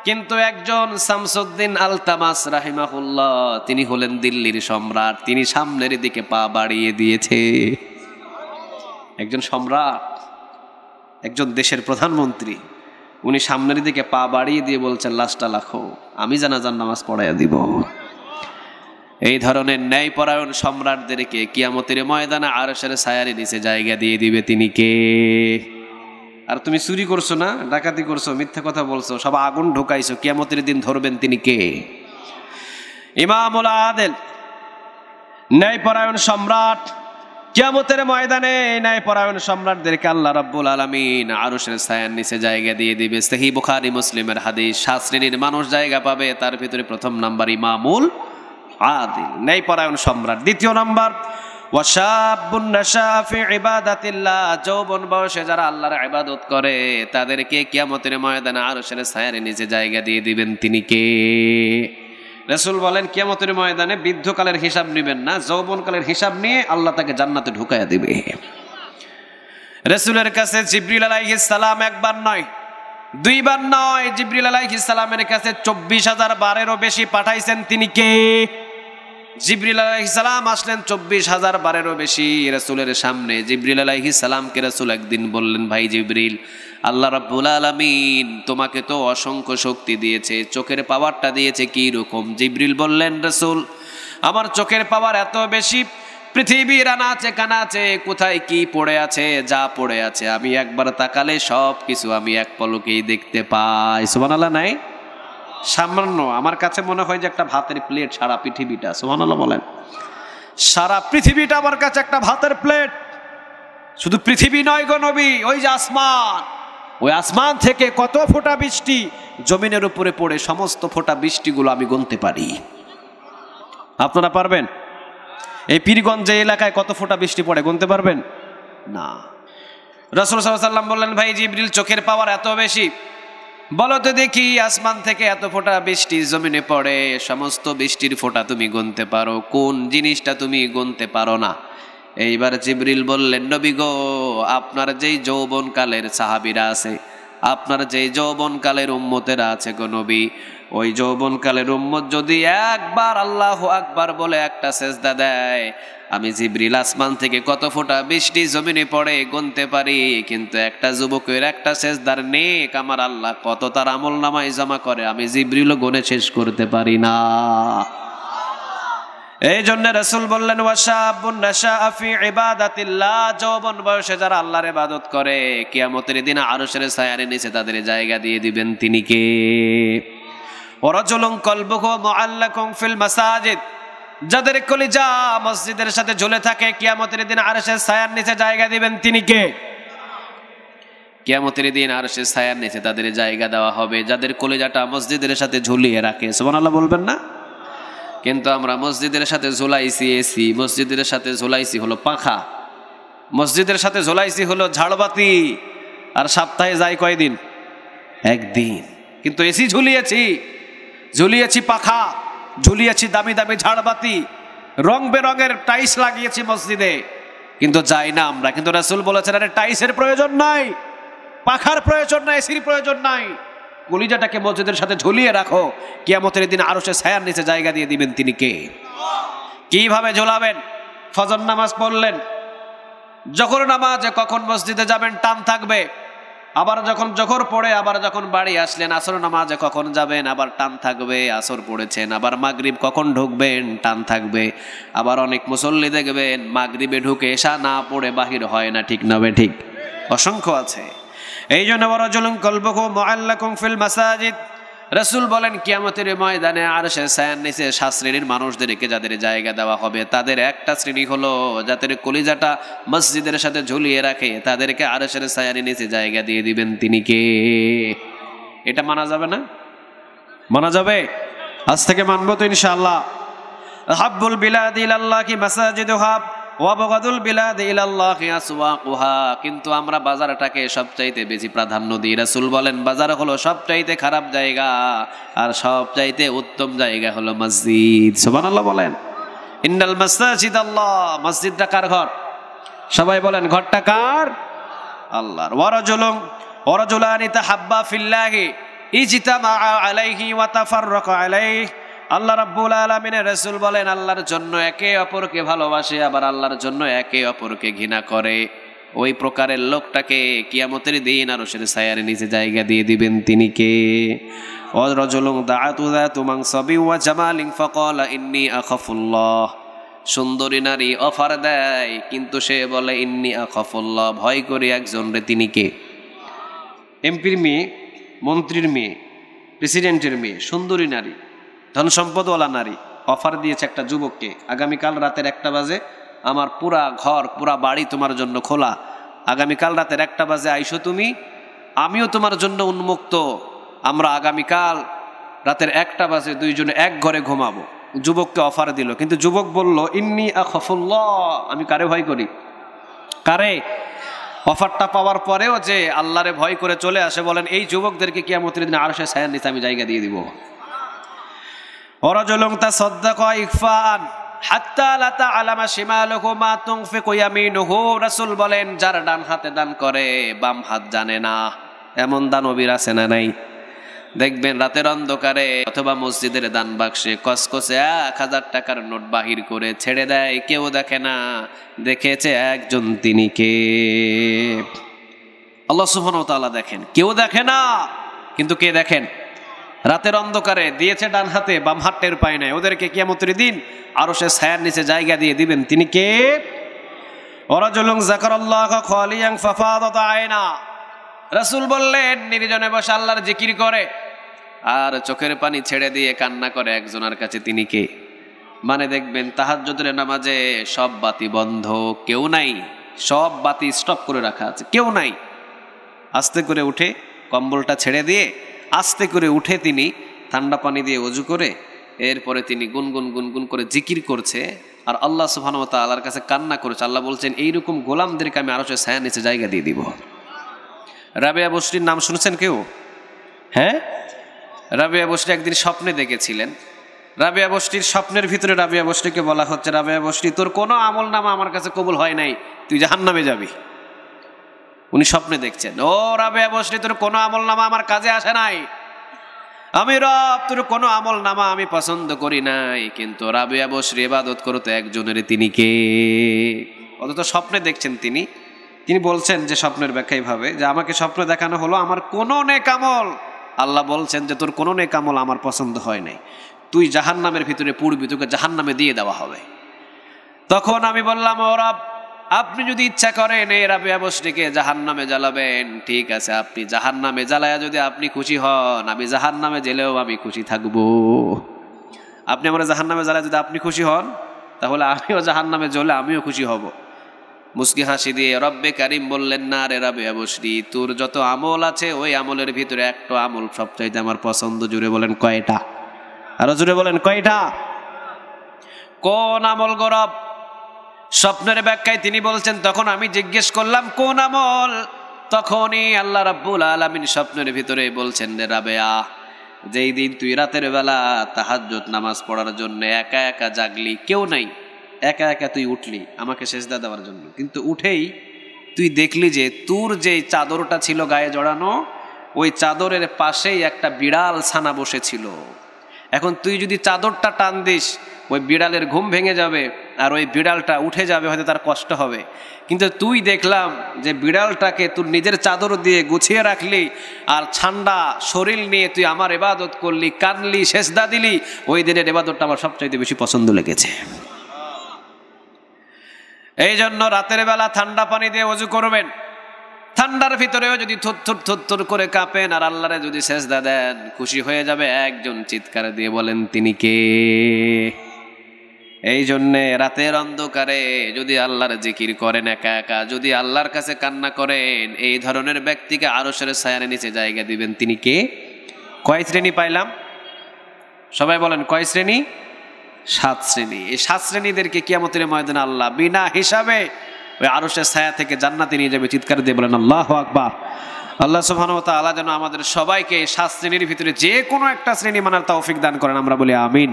কিন্তু একজন শামসুদ্দিন আলতামাস রাহিমাহুল্লাহ তিনি হলেন দিল্লির সম্রাট তিনি সামনের দিকে পা বাড়িয়ে দিয়েছে একজন সম্রাট একজন দেশের প্রধানমন্ত্রী উনি সামনের দিকে পা বাড়িয়ে দিয়ে বলছেন লাশটা লাখো আমি জানাজার নামাজ পড়াইয়া দিব এই ধরনের ন্যায়পরায়ণ সম্রাটদেরকে কিয়ামতের ময়দানে আর আরসের সায়ারে নিচে জায়গা দিয়ে দিবে তিনি কে আর তুমি চুরি করছো না ডাকাতি করছো মিথ্যা কথা বলছো সব আগুন ঢোকাইছো কিয়ামতের দিন ধরবেন তিনি কে ইমামুল আদেল ন্যায়পরায়ণ সম্রাট কিয়ামতের ময়দানে ন্যায়পরায়ণ সম্রাটদেরকে আল্লাহ রাব্বুল আলামিন আরশের ছায়ার নিচে জায়গা দিয়ে দিবে সেহি বুখারী মুসলিমের হাদিস শ্রেণীর মানুষ জায়গা পাবে তার ভিতরে প্রথম নাম্বার ইমামুল আদিল ন্যায়পরায়ণ সম্রাট দ্বিতীয় নম্বর যৌবন বয়সে যারা আল্লাহর ইবাদত করে তাদেরকে কিয়ামতের ময়দানে আরো সেরে ছায়ারে নিচে জায়গা দিয়ে দিবেন তিনি কে রসুল বলেন কিয়ামতের ময়দানে বৃদ্ধকালের হিসাব নেবেন না যৌবনকালের হিসাব নিয়ে আল্লাহ তাকে জান্নাতে ঢুকাইয়া দিবে রসুলের কাছে জিবরিল আলাইহিস একবার নয় দুইবার নয় জিবরিল আলাইহিস সালামের কাছে চব্বিশ হাজার বারেরও বেশি পাঠাইছেন তিনি কে জিব্রিল আলাহি সালাম আসলেন চব্বিশ হাজার বারেরও বেশি রাসূলের সামনে জিব্রিল আলাহি সালামকে রাসূল একদিন বললেন ভাই জিব্রিল আল্লাহ রাব্বুল আলামিন তোমাকে তো অসংখ্য শক্তি দিয়েছে চোখের পাওয়ারটা দিয়েছে কি রকম জিব্রিল বললেন রাসূল আমার চোখের পাওয়ার এত বেশি পৃথিবীর কানা আছে কোথায় কি পড়ে আছে যা পড়ে আছে আমি একবার তাকালে সব কিছু আমি এক পলকেই দেখতে পাই সুবহানাল্লাহ নাই সামান্য আমার কাছে মনে হয় যে একটা ভাতের প্লেট সারা পৃথিবীটা সোহানাল্লাহ বলেন সারা পৃথিবীটা আমার কাছে একটা ভাতের প্লেট শুধু পৃথিবী নয় গো নবী ওই যে আসমান ওই আসমান থেকে কত ফোটা বৃষ্টি জমিনের উপরে পড়ে সমস্ত ফোটা বৃষ্টিগুলো আমি গুনতে পারি আপনারা পারবেন এই পীরগঞ্জ এলাকায় কত ফোটা বৃষ্টি পড়ে গুনতে পারবেন না রসুল সাল্লাম বললেন ভাই জিবরিল চোখের পাওয়ার এত বেশি বলো তো দেখি আসমান থেকে এত ফোঁটা বৃষ্টি জমিনে পড়ে সমস্ত বৃষ্টির ফোঁটা তুমি গুনতে পারো কোন জিনিসটা তুমি গুনতে পারো না এইবার জিবরিল বললেন নবী গো আপনার যেই যৌবনকালের সাহাবিরা আছে আপনার যেই যৌবনকালের উম্মতেরা আছে গো নবী ওই যৌবন কালের উম্মত যদি একবার আল্লাহ আকবার বলে একটা সেজদা দেয় আমি জিব্রিল আসমান থেকে কত ফোঁটা বৃষ্টি জমিনে পড়ে গুনতে পারি কিন্তু একটা যুবকের একটা সেজদার নেক আমার আল্লাহ কত তার আমল নামায় জমা করে আমি জিব্রিলও গুনে শেষ করতে পারি না এই জন্য রসুল বললেন যৌবন বয়সে যারা আল্লাহর ইবাদত করে কিয়ামতের দিন আরশের ছায়ারে নিচে তাদের জায়গা দিয়ে দিবেন তিনি কে ওরজুলুম কলবুহ মুআল্লাকুম ফিল মাসাজিদ যাদের কলিজা মসজিদের সাথে ঝুলে থাকে কিয়ামতের দিন আরশের ছায়ার নিচে জায়গা দিবেন তিনি কে কিয়ামতের দিন আরশের ছায়ার নিচে তাদের জায়গা দেওয়া হবে যাদের কলিজাটা মসজিদের সাথে ঝুলিয়ে রাখে সুবহানাল্লাহ বলবেন না কিন্তু আমরা মসজিদের সাথে ঝোলাইছি এসি মসজিদের সাথে ঝোলাইছি হলো পাখা মসজিদের সাথে ঝোলাইছি হলো ঝাড়বাতি আর সপ্তাহে যাই কয়দিন একদিন কিন্তু এসি ঝুলিয়েছি ঝুলিয়েছি পাখা ঝুলিয়েছি দামি দামি ঝাড়বাতি রং বেরঙের টাইস লাগিয়েছি মসজিদে কিন্তু যাই না আমরা কিন্তু রাসুল বলেছেন আরে টাইসের প্রয়োজন নাই পাখার প্রয়োজন নাই এসির প্রয়োজন নাই কলিজাটাকে মসজিদের সাথে ঝুলিয়ে রাখো কিয়ামতের দিন আরো সে ছায়ার নিচে জায়গা দিয়ে দিবেন তিনি কে কিভাবে ঝোলাবেন ফজর নামাজ পড়লেন যখন নামাজে কখন মসজিদে যাবেন টান থাকবে আবার যখন জখর পড়ে আবার যখন বাড়ি আসলেন আসর নামাজে কখন যাবেন আবার টান থাকবে আসর পড়েছেন আবার মাগরিব কখন ঢুকবেন টান থাকবে আবার অনেক মুসল্লি দেখবেন মাগরিবে ঢুকে এসা না পড়ে বাহির হয় না ঠিক নবে ঠিক অসংখ্য আছে এই জন্য বড় জলুম কল্পক মোয়াল্লাকুম ফিল মাসাজিদ রসুল বলেন কিয়ামতের ময়দানে আর সে সায়ান নিচে সাত শ্রেণীর মানুষদেরকে যাদের জায়গা দেওয়া হবে তাদের একটা শ্রেণী হলো যাদের কলিজাটা মসজিদের সাথে ঝুলিয়ে রাখে তাদেরকে আর সে সায়ানি নিচে জায়গা দিয়ে দিবেন তিনি কে এটা মানা যাবে না মানা যাবে আজ থেকে মানবো তো ইনশাআল্লাহ হাব্বুল বিলাদ আল্লাহ কি মাসাজিদ হাব ওয়াবগাদুল বিলাদ ইলাল্লাহি আসওয়াকুহা কিন্তু আমরা বাজারটাকে সবচাইতে বেশি প্রাধান্য দিই রাসূল বলেন বাজার হলো সবচাইতে খারাপ জায়গা আর সবচাইতে উত্তম জায়গা হলো মসজিদ সুবহানাল্লাহ বলেন ইন্নাল মাসাজিদ আল্লাহ মসজিদটা কার ঘর সবাই বলেন ঘরটা কার আল্লাহর ওয়ারাজুলুম ওয়ারাজুলানি তাহাব্বা ফিল্লাহি ইজতামা আলাইহি ওয়া তাফাররাকা আলাইহি আল্লাহ রাব্বুল আলমিনের রসুল বলেন আল্লাহর জন্য একে অপরকে ভালোবাসে আবার আল্লাহর জন্য একে অপরকে ঘৃণা করে ওই প্রকারের লোকটাকে কিয়ামতের দিন আর সের সায়ারে নিচে জায়গা দিয়ে দিবেন তিনি কে অরজলুং দাআতুদা তুমাং সবি ওয়া জামালিং ফাকাল ইন্নি আখাফুল্লাহ সুন্দরী নারী অফার দেয় কিন্তু সে বলে ইন্নি আখাফুল্লাহ ভয় করি একজন রে তিনি কে এমপির মেয়ে মন্ত্রীর মেয়ে প্রেসিডেন্টের মেয়ে সুন্দরী নারী ধন সম্পদওয়ালা নারী অফার দিয়েছে একটা যুবককে আগামীকাল রাতের একটা বাজে আমার পুরা ঘর পুরা বাড়ি তোমার জন্য খোলা আগামীকাল রাতের একটা বাজে আইসো তুমি আমিও তোমার জন্য উন্মুক্ত আমরা আগামীকাল রাতের একটা বাজে দুইজনে এক ঘরে ঘুমাবো যুবককে অফার দিল কিন্তু যুবক বলল ইন্নি আফল্লা আমি কারে ভয় করি কারে অফারটা পাওয়ার পরেও যে আল্লাহরে ভয় করে চলে আসে বলেন এই যুবকদেরকে কিয়ামতের দিন আরো সে সায়ান নিতে আমি জায়গা দিয়ে দিব ورجل تصدق ইকফান রাসুল বলেন যার ডান হাতে দান করে বাম হাত জানে না এমন দানবীর আছে না নাই দেখবেন রাতের অন্ধকারে অথবা মসজিদের দান বাক্সে কসকসে এক হাজার টাকার নোট বাহির করে ছেড়ে দেয় কেউ দেখে না দেখেছে একজন তিনি কে আল্লাহ তালা দেখেন কেউ দেখে না কিন্তু কে দেখেন রাতের অন্ধকারে দিয়েছে ডান হাতে বাম হাত টের পায় নাই ওদেরকে কিয়ামতের দিন আরো সে ছায়ার নিচে জায়গা দিয়ে দিবেন তিনি কে ওরাজুলুং জাকারাল্লাহ খালিয়াং ফাফাদাত আয়না রাসূল বললেন নির্জনে বসে আল্লাহর জিকির করে আর চোখের পানি ছেড়ে দিয়ে কান্না করে একজনের কাছে তিনি কে মানে দেখবেন তাহাজ্জুদের নামাজে সব বাতি বন্ধ কেউ নাই সব বাতি স্টপ করে রাখা আছে কেউ নাই আস্তে করে উঠে কম্বলটা ছেড়ে দিয়ে আস্তে করে উঠে তিনি ঠান্ডা পানি দিয়ে অজু করে এরপরে তিনি গুনগুন গুনগুন করে জিকির করছে আর আল্লাহ সুহানুমতা আল্লাহর কাছে কান্না করেছে আল্লাহ বলছেন এইরকম গোলামদেরকে আমি আরো ছায়া নিচে জায়গা দিয়ে দিব রাবেয়া বসরির নাম শুনেছেন কেউ হ্যাঁ রাবেয়া বসরি একদিন স্বপ্নে দেখেছিলেন রাবেয়া বসরির স্বপ্নের ভিতরে রাবেয়া বসরিকে বলা হচ্ছে রাবেয়া বসরি তোর কোনো আমল নামা আমার কাছে কবুল হয় নাই তুই জাহান নামে যাবি উনি স্বপ্নে দেখছেন ও রাবে বসলি তোর কোনো আমল নামা আমার কাজে আসে নাই আমি রব তোর কোনো আমল নামা আমি পছন্দ করি নাই কিন্তু রাবে বসরি এবাদত করতে একজনের তিনি কে অথচ স্বপ্নে দেখছেন তিনি তিনি বলছেন যে স্বপ্নের ব্যাখ্যা এইভাবে যে আমাকে স্বপ্ন দেখানো হলো আমার কোনো নেক আমল আল্লাহ বলছেন যে তোর কোনো নেক আমল আমার পছন্দ হয় নাই তুই জাহান্নামের ভিতরে পুড়বি তোকে জাহান্নামে দিয়ে দেওয়া হবে তখন আমি বললাম ও রব আপনি যদি ইচ্ছা করেন এই এরা ব্যবসায়ীকে জাহান নামে জ্বালাবেন ঠিক আছে আপনি জাহান নামে জ্বালায় যদি আপনি খুশি হন আমি জাহান নামে জেলেও আমি খুশি থাকব আপনি আমার জাহান নামে জ্বালায় যদি আপনি খুশি হন তাহলে আমিও জাহান নামে জ্বলে আমিও খুশি হব মুসকি হাসি দিয়ে রব্বে কারিম বললেন না রে রাবে অবশ্রী তোর যত আমল আছে ওই আমলের ভিতরে একটা আমল সবচাইতে আমার পছন্দ জুড়ে বলেন কয়টা আরো জুড়ে বলেন কয়টা কোন আমল গরব স্বপ্নের ব্যাখ্যায় তিনি বলছেন তখন আমি জিজ্ঞেস করলাম কোন আমল তখনই আল্লাহ রাব্বুল আলমিন স্বপ্নের ভিতরে বলছেন রে রাবেয়া যেই দিন তুই রাতের বেলা তাহাজ্জত নামাজ পড়ার জন্য একা একা জাগলি কেউ নাই একা একা তুই উঠলি আমাকে সেজদা দেওয়ার জন্য কিন্তু উঠেই তুই দেখলি যে তোর যে চাদরটা ছিল গায়ে জড়ানো ওই চাদরের পাশেই একটা বিড়াল ছানা বসেছিল এখন তুই যদি চাদরটা টান দিস ওই বিড়ালের ঘুম ভেঙে যাবে আর ওই বিড়ালটা উঠে যাবে হয়তো তার কষ্ট হবে কিন্তু তুই দেখলাম যে বিড়ালটাকে তুই নিজের চাদর দিয়ে গুছিয়ে রাখলি আর ছান্ডা শরীর নিয়ে তুই আমার এবাদত করলি কানলি শেষদা দিলি ওই দিনের এবাদতটা আমার সবচাইতে বেশি পছন্দ লেগেছে এই জন্য রাতের বেলা ঠান্ডা পানি দিয়ে অজু করবেন ঠান্ডার ভিতরেও যদি থুর থুর করে কাঁপেন আর আল্লাহরে যদি সেজদা দেন খুশি হয়ে যাবে একজন চিৎকার দিয়ে বলেন তিনি কে এই জন্যে রাতের অন্ধকারে যদি আল্লাহর জিকির করেন একা একা যদি আল্লাহর কাছে কান্না করেন এই ধরনের ব্যক্তিকে সেরে সায়ানের নিচে জায়গা দিবেন তিনি কে কয় শ্রেণী পাইলাম সবাই বলেন কয় শ্রেণী সাত শ্রেণী এই সাত শ্রেণীদেরকে কিয়ামতের ময়দান আল্লাহ বিনা হিসাবে ওই আরশের ছায়া থেকে জান্নাত নিয়ে যাবে চিৎকার দিয়ে বলেন আল্লাহ আকবার আল্লাহ সুবহানাহু তাআলা যেন আমাদের সবাইকে সাত শ্রেণীর ভিতরে যে কোনো একটা শ্রেণী মানার তৌফিক দান করেন আমরা বলি আমিন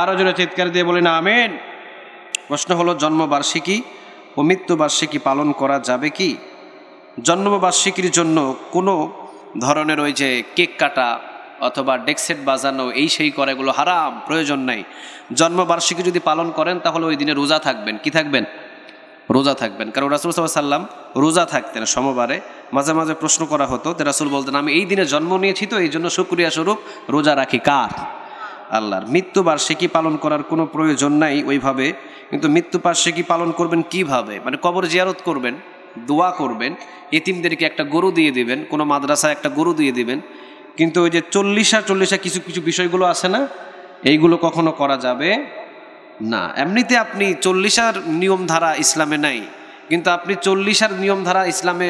আরও জোরে চিৎকার দিয়ে বলেন আমেন প্রশ্ন হলো জন্মবার্ষিকী ও মৃত্যুবার্ষিকী পালন করা যাবে কি জন্মবার্ষিকীর জন্য কোনো ধরনের ওই যে কেক কাটা অথবা ডেকসেট বাজানো এই সেই করাগুলো হারাম প্রয়োজন নাই জন্মবার্ষিকী যদি পালন করেন তাহলে ওই দিনে রোজা থাকবেন কি থাকবেন রোজা থাকবেন কারণ রাসুল সাল্লাম রোজা থাকতেন সমবারে মাঝে মাঝে প্রশ্ন করা হতো রাসুল বলতেন আমি এই দিনে জন্ম নিয়েছি তো এই জন্য সুক্রিয়া স্বরূপ রোজা রাখি কার আল্লাহর মৃত্যুবার্ষিকী পালন করার কোনো প্রয়োজন নাই ওইভাবে কিন্তু মৃত্যুবার্ষিকী পালন করবেন কিভাবে মানে কবর জিয়ারত করবেন দোয়া করবেন এতিমদেরকে একটা গরু দিয়ে দিবেন কোনো মাদ্রাসায় একটা গরু দিয়ে দিবেন কিন্তু ওই যে চল্লিশা চল্লিশা কিছু কিছু বিষয়গুলো আছে না এইগুলো কখনো করা যাবে না এমনিতে আপনি চল্লিশার নিয়ম ধারা ইসলামে নাই কিন্তু আপনি চল্লিশার নিয়ম ধারা ইসলামে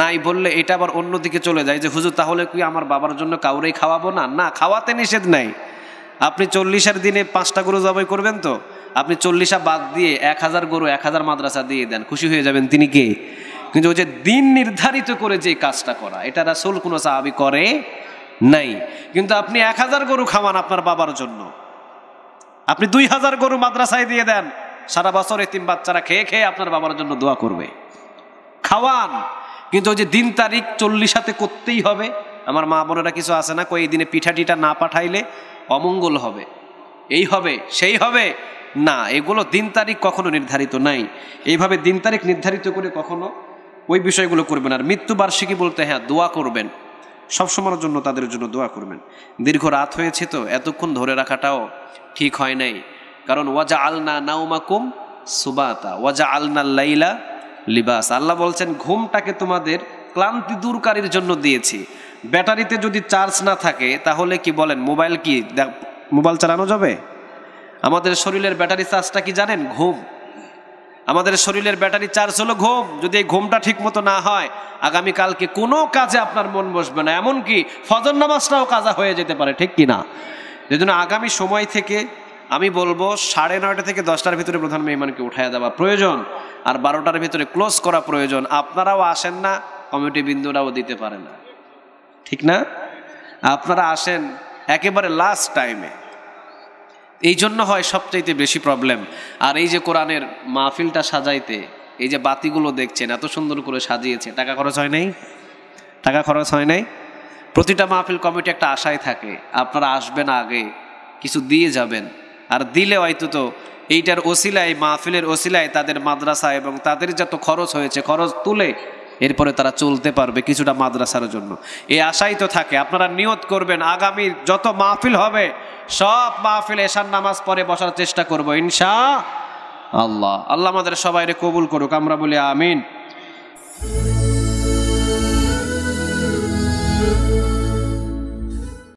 নাই বললে এটা আবার অন্যদিকে চলে যায় যে হুজুর তাহলে কি আমার বাবার জন্য কাউরেই খাওয়াবো না না খাওয়াতে নিষেধ নাই আপনি চল্লিশের দিনে পাঁচটা গরু জবাই করবেন তো আপনি চল্লিশা বাদ দিয়ে এক হাজার গরু এক হাজার মাদ্রাসা দিয়ে দেন খুশি হয়ে যাবেন তিনি কে কিন্তু ওই যে দিন নির্ধারিত করে যে কাজটা করা এটা রাসুল কোনো সাহাবি করে নাই কিন্তু আপনি এক হাজার গরু খাওয়ান আপনার বাবার জন্য আপনি দুই হাজার গরু মাদ্রাসায় দিয়ে দেন সারা বছর এতিম বাচ্চারা খেয়ে খেয়ে আপনার বাবার জন্য দোয়া করবে খাওয়ান কিন্তু ওই যে দিন তারিখ চল্লিশ হাতে করতেই হবে আমার মা বোনেরা কিছু আসে না কই দিনে পিঠা টিঠা না পাঠাইলে অমঙ্গল হবে এই হবে সেই হবে না এগুলো দিন তারিখ কখনো নির্ধারিত নাই এইভাবে দিন তারিখ নির্ধারিত করে কখনো ওই বিষয়গুলো করবেন আর মৃত্যুবার্ষিকী বলতে হ্যাঁ দোয়া করবেন সবসময়ের জন্য তাদের জন্য দোয়া করবেন দীর্ঘ রাত হয়েছে তো এতক্ষণ ধরে রাখাটাও ঠিক হয় নাই কারণ ওয়াজা আলনা নাউমাকুম সুবাতা ওয়াজা আলনা লাইলা লিবাস আল্লাহ বলছেন ঘুমটাকে তোমাদের ক্লান্তি দূরকারীর জন্য দিয়েছি ব্যাটারিতে যদি চার্জ না থাকে তাহলে কি বলেন মোবাইল কি মোবাইল চালানো যাবে আমাদের শরীরের ব্যাটারি চার্জটা কি জানেন ঘুম আমাদের শরীরের ব্যাটারি চার্জ হলো ঘুম যদি এই ঘুমটা ঠিক মতো না হয় আগামীকালকে কোনো কাজে আপনার মন বসবে না এমনকি ফজর নামাজটাও কাজা হয়ে যেতে পারে ঠিক কি না যেজন্য আগামী সময় থেকে আমি বলবো সাড়ে নয়টা থেকে দশটার ভিতরে প্রধান মেহমানকে উঠায় দেওয়া প্রয়োজন আর বারোটার ভিতরে ক্লোজ করা প্রয়োজন আপনারাও আসেন না কমিটি বিন্দুরাও দিতে পারে না ঠিক না আপনারা আসেন একেবারে লাস্ট টাইমে এই জন্য হয় সবচাইতে বেশি প্রবলেম আর এই যে কোরআনের মাহফিলটা সাজাইতে এই যে বাতিগুলো দেখছেন এত সুন্দর করে সাজিয়েছে টাকা খরচ হয় নাই টাকা খরচ হয় নাই প্রতিটা মাহফিল কমিটি একটা আশায় থাকে আপনারা আসবেন আগে কিছু দিয়ে যাবেন আর দিলে হয়তো তো এইটার ওসিলায় মাহফিলের ওসিলায় তাদের মাদ্রাসা এবং তাদের যত খরচ হয়েছে খরচ তুলে এরপরে তারা চলতে পারবে কিছুটা মাদ্রাসার জন্য এই আশাই তো থাকে আপনারা নিয়ত করবেন আগামী যত মাহফিল হবে সব মাহফিল এশার নামাজ পরে বসার চেষ্টা করব ইনশা আল্লাহ আল্লাহ আমাদের সবাই কবুল করুক আমরা বলি আমিন